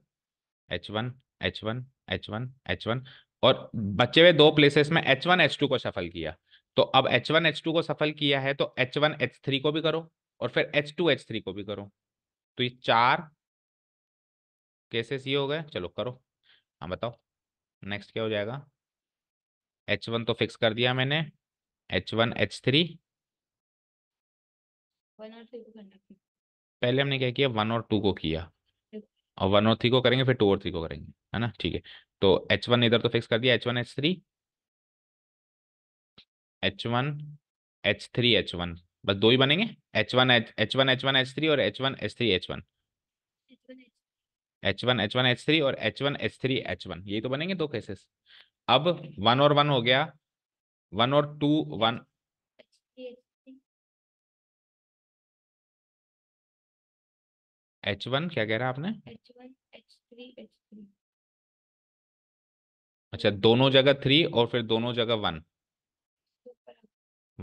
H one H one H one H one और बचे हुए दो प्लेसेस में एच वन एच टू को सफल किया तो अब एच वन एच टू को सफल किया है तो एच वन एच थ्री को भी करो और फिर एच टू एच थ्री को भी करो तो ये चार केसेस ये हो गए चलो करो हाँ बताओ नेक्स्ट क्या हो जाएगा एच वन तो फिक्स कर दिया मैंने एच वन एच थ्री पहले हमने क्या किया वन और टू को किया और वन और थ्री को करेंगे फिर टू और थ्री को करेंगे है ना ठीक है तो एच वन इधर तो फिक्स कर दिया H one H three H one H three H one बस दो ही बनेंगे H one H H one H one H three और H one H three H one H one H one H three और H one H three H one यही तो बनेंगे दो केसेस अब वन और वन हो गया one or two one H one क्या कह रहा आपने H one H three H three अच्छा दोनों जगह थ्री और फिर दोनों जगह वन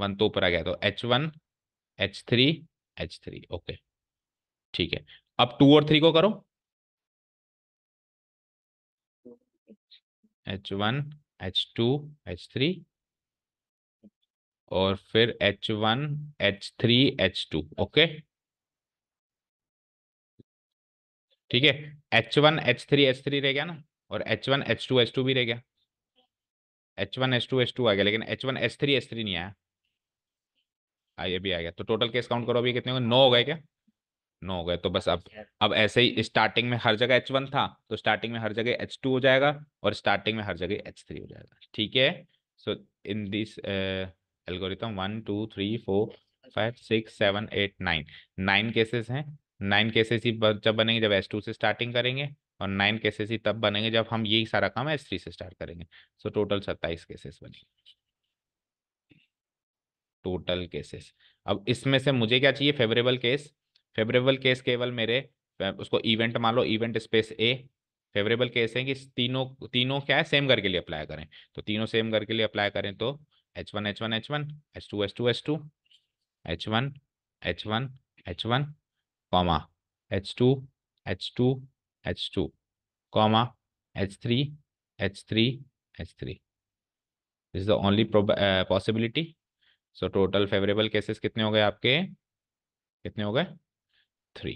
वन तो ऊपर आ गया तो H one H three H three okay ठीक है अब टू और थ्री को करो H one H two H three और फिर H one H three H two okay ठीक है H one H three H three रह गया ना और H one H two H two भी रह गया H one H two H two आ गया लेकिन H one H three H three नहीं आया आइए भी आ गया तो टोटल केस काउंट करो अभी कितने हो नौ हो गए क्या नौ हो गए तो बस अब अब ऐसे ही स्टार्टिंग में हर जगह एच वन था तो स्टार्टिंग में हर जगह एच टू हो जाएगा और स्टार्टिंग में हर जगह एच थ्री हो जाएगा ठीक है so in this algorithm one two three four five six seven eight nine nine cases हैं नाइन केसेस ही जब बनेंगे जब एस टू से स्टार्टिंग करेंगे और नाइन केसेस ही तब बनेंगे जब हम यही सारा काम एस थ्री से स्टार्ट करेंगे सो टोटल सत्ताईस केसेस बनेंगे टोटल केसेस अब इसमें से मुझे क्या चाहिए फेवरेबल केस फेवरेबल केस केवल मेरे उसको इवेंट मान लो event space A favourable case है कि तीनों तीनों क्या है सेम घर के लिए अप्लाई करें तो तीनों सेम घर के लिए अप्लाई करें तो H1, H1, H1, H2, H2, H2, H1, H1, H1, comma, H2, H2, H2, comma, H3, H3, H3. This is the only uh, possibility. So total favorable cases कितने हो गए आपके कितने हो गए थ्री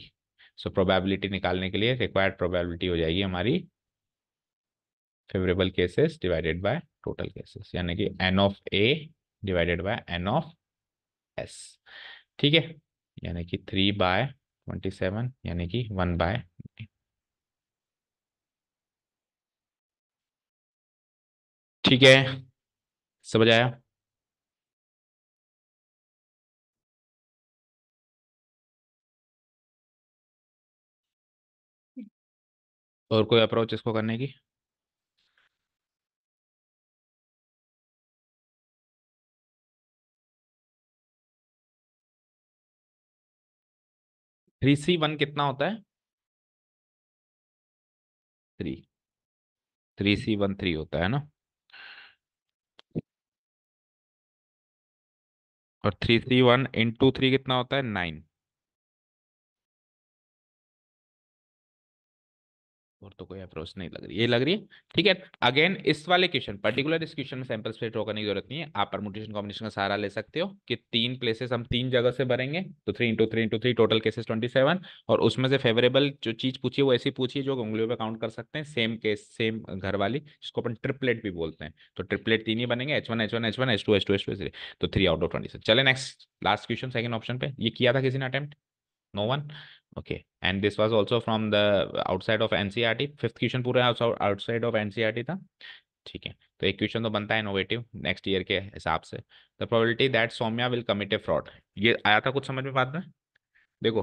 सो प्रोबेबिलिटी निकालने के लिए रिक्वायर्ड प्रोबेबिलिटी हो जाएगी हमारी favourable cases divided by total cases यानी कि N of A divided by N of S ठीक है यानी कि थ्री बाय ट्वेंटी सेवन यानी कि वन बाय ठीक है समझ आया और कोई अप्रोच इसको करने की थ्री सी वन कितना होता है three three C one three होता है ना और three C one into three कितना होता है नाइन और तो कोई अप्रोच नहीं लग रही ये लग रही है ठीक है अगेन इस वाले क्वेश्चन पर्टिकुलर इस क्वेश्चन में सैंपल स्पेट ड्रॉ की जरूरत नहीं है आप परमुटेशन कॉम्बिनेशन का सारा ले सकते हो कि तीन प्लेसेस हम तीन जगह से भरेंगे तो three into three into three total cases twenty seven और उसमें से फेवरेबल जो चीज पूछिए वो ऐसी पूछिए जो उंगलियों पर काउंट कर सकते हैं सेम केस सेम घर वाली जिसको अपन ट्रिपलेट भी बोलते हैं तो ट्रिपलेट तीन ही बनेंगे H one H one H one H two H two H two three तो three out of twenty seven चले next last question second option पे ये किया था किसी ने attempt no one okay and this was also from the outside of NCERT fifth question पूरा outside of NCERT था ठीक है तो एक क्वेश्चन तो बनता है इनोवेटिव नेक्स्ट ईयर के हिसाब से the probability that Soumya will commit a fraud ये आया था कुछ समझ में बात में देखो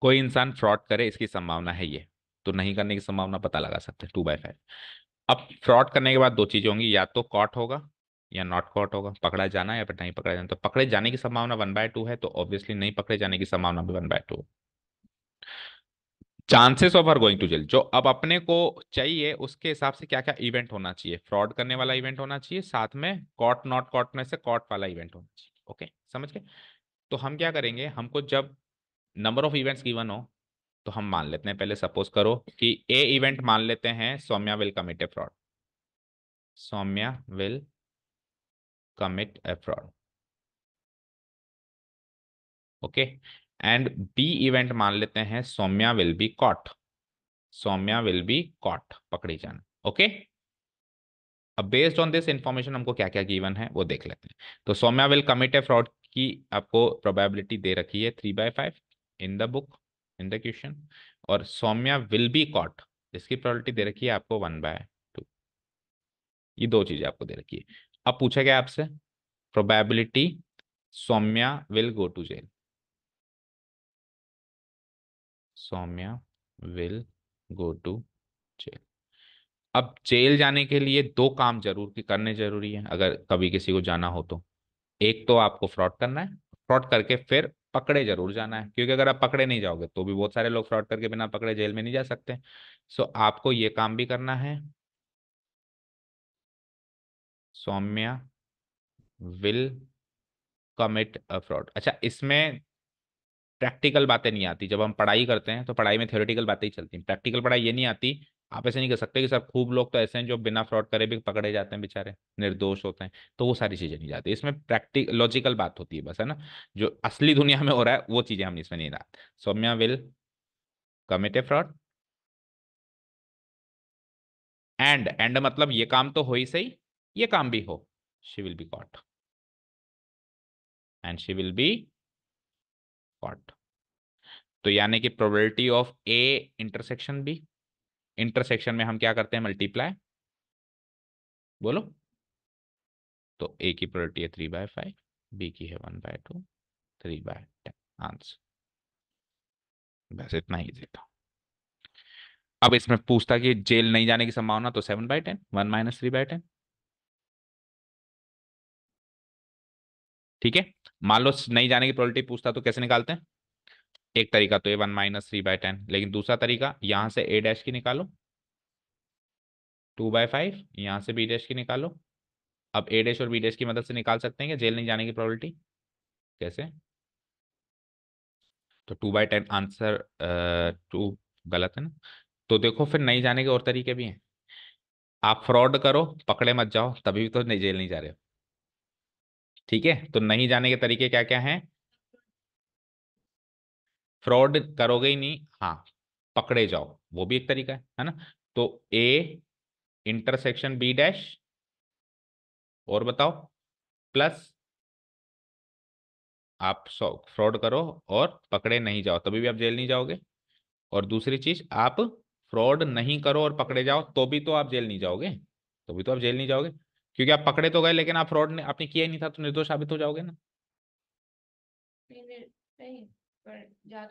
कोई इंसान फ्रॉड करे इसकी संभावना है ये तो नहीं करने की संभावना पता लगा सकते टू बाय फाइव अब फ्रॉड करने के बाद दो चीजें होंगी या तो कॉट होगा या नॉट कॉट होगा पकड़ा जाना या फिर नहीं पकड़ा जाना तो पकड़े जाने की संभावना वन बाय टू है तो ऑब्वियसली नहीं पकड़े जाने की संभावना भी one by two chances of her going to jail जो अब अपने को चाहिए उसके हिसाब से क्या क्या इवेंट होना चाहिए फ्रॉड करने वाला इवेंट होना चाहिए साथ में कॉट नॉट कॉट में से कॉट वाला इवेंट होना चाहिए ओके समझ गए तो हम क्या करेंगे हमको जब नंबर ऑफ इवेंट्स गिवन हो तो हम मान लेते हैं पहले सपोज करो कि ए इवेंट मान लेते हैं Soumya will commit a fraud Soumya will commit a fraud okay and B event मान लेते हैं Soumya will be caught Soumya will be caught पकड़ी जाना ओके अब बेस्ड ऑन दिस इंफॉर्मेशन हमको क्या क्या गिवन है वो देख लेते हैं तो Soumya will commit a fraud की आपको प्रोबेबिलिटी दे रखी है three by five in the book in the question और सौम्या विल बी कॉट इसकी प्रोबेबिलिटी दे रखी है आपको वन बाय टू ये दो चीजें आपको दे रखी है अब पूछा गया आपसे probability Soumya will go to jail Soumya will go to jail अब जेल जाने के लिए दो काम जरूर की करने जरूरी है अगर कभी किसी को जाना हो तो एक तो आपको फ्रॉड करना है फ्रॉड करके फिर पकड़े जरूर जाना है क्योंकि अगर आप पकड़े नहीं जाओगे तो भी बहुत सारे लोग फ्रॉड करके बिना पकड़े जेल में नहीं जा सकते सो आपको ये काम भी करना है Soumya will commit a fraud अच्छा इसमें प्रैक्टिकल बातें नहीं आती जब हम पढ़ाई करते हैं तो पढ़ाई में थ्योरेटिकल बातें ही चलती हैं प्रैक्टिकल पढ़ाई ये नहीं आती आप ऐसे नहीं कर सकते कि सर खूब लोग तो ऐसे हैं जो बिना फ्रॉड करे भी पकड़े जाते हैं बेचारे निर्दोष होते हैं तो वो सारी चीज़ें नहीं जाती इसमें प्रैक्टिक लॉजिकल बात होती है बस है ना जो असली दुनिया में हो रहा है वो चीज़ें हम इसमें नहीं डालते Soumya will commit a fraud and and मतलब ये काम तो हो ही सही ये काम भी हो she will be caught and she will be caught तो यानी कि probability of A intersection B intersection में हम क्या करते हैं मल्टीप्लाई बोलो तो ए की प्रोबेबिलिटी है थ्री बाय फाइव बी की है one by two three by ten answer बस इतना ही देता अब इसमें पूछता कि जेल नहीं जाने की संभावना तो seven by ten one minus three by ten ठीक है मान लो नहीं जाने की प्रोबेबिलिटी पूछता तो कैसे निकालते हैं एक तरीका तो ये one minus three by ten लेकिन दूसरा तरीका यहां से ए डैश की निकालो टू बाय फाइव यहाँ से बी डैश की निकालो अब ए डैश और बी डैश की मदद से निकाल सकते हैं क्या जेल नहीं जाने की प्रॉबलिटी कैसे तो two by ten answer two गलत है ना तो देखो फिर नहीं जाने के और तरीके भी हैं आप फ्रॉड करो पकड़े मत जाओ तभी तो नहीं जेल नहीं जा रहे हो ठीक है तो नहीं जाने के तरीके क्या क्या हैं फ्रॉड करोगे ही नहीं हाँ पकड़े जाओ वो भी एक तरीका है है ना तो ए इंटरसेक्शन बी डैश और बताओ प्लस आप फ्रॉड करो और पकड़े नहीं जाओ तभी भी आप जेल नहीं जाओगे और दूसरी चीज आप फ्रॉड नहीं करो और पकड़े जाओ तो भी तो आप जेल नहीं जाओगे तो भी तो आप जेल नहीं जाओगे क्योंकि आप पकड़े तो गए लेकिन आप फ्रॉड ने आपने किया ही नहीं था तो निर्दोष साबित हो जाओगे ना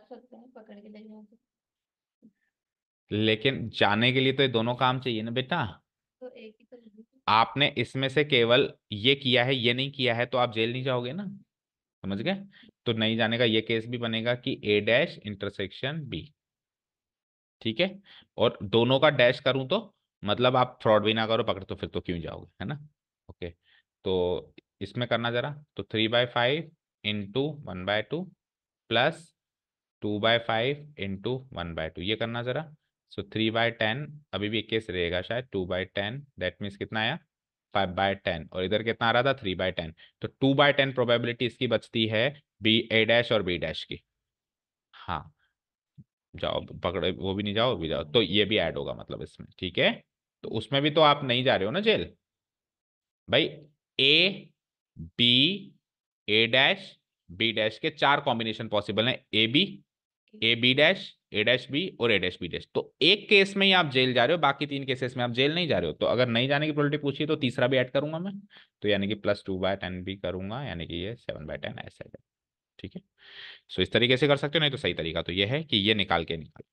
तो लेकिन जाने के लिए तो ये दोनों काम चाहिए ना बेटा तो एक ही तो आपने इसमें से केवल ये किया है ये नहीं किया है तो आप जेल नहीं जाओगे ना समझ गए तो नहीं जाने का ये केस भी बनेगा कि ए डैश इंटरसेक्शन बी ठीक है और दोनों का डैश करूं तो मतलब आप फ्रॉड भी ना करो पकड़ तो फिर तो क्यों जाओगे है ना ओके तो इसमें करना ज़रा तो three by five into one by two plus two by five into one by two ये करना ज़रा सो थ्री बाय टेन अभी भी इक्कीस रहेगा शायद two by ten that means कितना आया फाइव बाय टेन और इधर कितना आ रहा था थ्री बाय टेन तो टू बाय टेन प्रोबेबिलिटी इसकी बचती है बी ए डैश और बी डैश की हाँ जाओ पकड़े वो भी नहीं जाओ भी जाओ तो ये भी ऐड होगा मतलब इसमें ठीक है तो उसमें भी तो आप नहीं जा रहे हो ना जेल भाई A B A dash B dash के चार कॉम्बिनेशन पॉसिबल हैं A B A B dash A dash B और ए डैश बी डैश तो एक केस में ही आप जेल जा रहे हो बाकी तीन केसेस में आप जेल नहीं जा रहे हो तो अगर नहीं जाने की प्रोबेबिलिटी पूछिए तो तीसरा भी ऐड करूंगा मैं तो यानी कि प्लस टू बाय टेन भी करूंगा यानी कि ये सेवन बाय टेन ऐसा ठीक है सो इस तरीके से कर सकते हो नहीं तो सही तरीका तो ये है कि ये निकाल के निकाल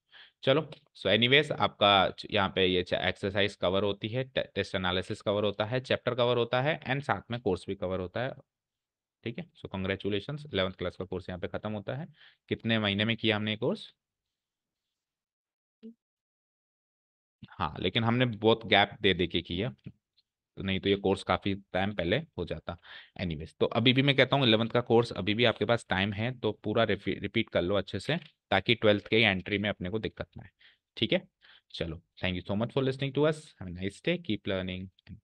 चलो सो so एनीवेज आपका यहाँ पे ये एक्सरसाइज कवर होती है टे, टेस्ट एनालिसिस कवर होता है चैप्टर कवर होता है एंड साथ में कोर्स भी कवर होता है ठीक है सो कंग्रेचुलेशन इलेवंथ क्लास का कोर्स यहाँ पे खत्म होता है कितने महीने में किया हमने ये कोर्स हम्म। हाँ लेकिन हमने बहुत गैप दे दे के किया नहीं तो ये कोर्स काफ़ी टाइम पहले हो जाता एनीवेज तो अभी भी मैं कहता हूँ इलेवंथ का कोर्स अभी भी आपके पास टाइम है तो पूरा रिपीट कर लो अच्छे से ताकि ट्वेल्थ के एंट्री में अपने को दिक्कत ना आए ठीक है चलो thank you so much for listening to us have nice day keep learning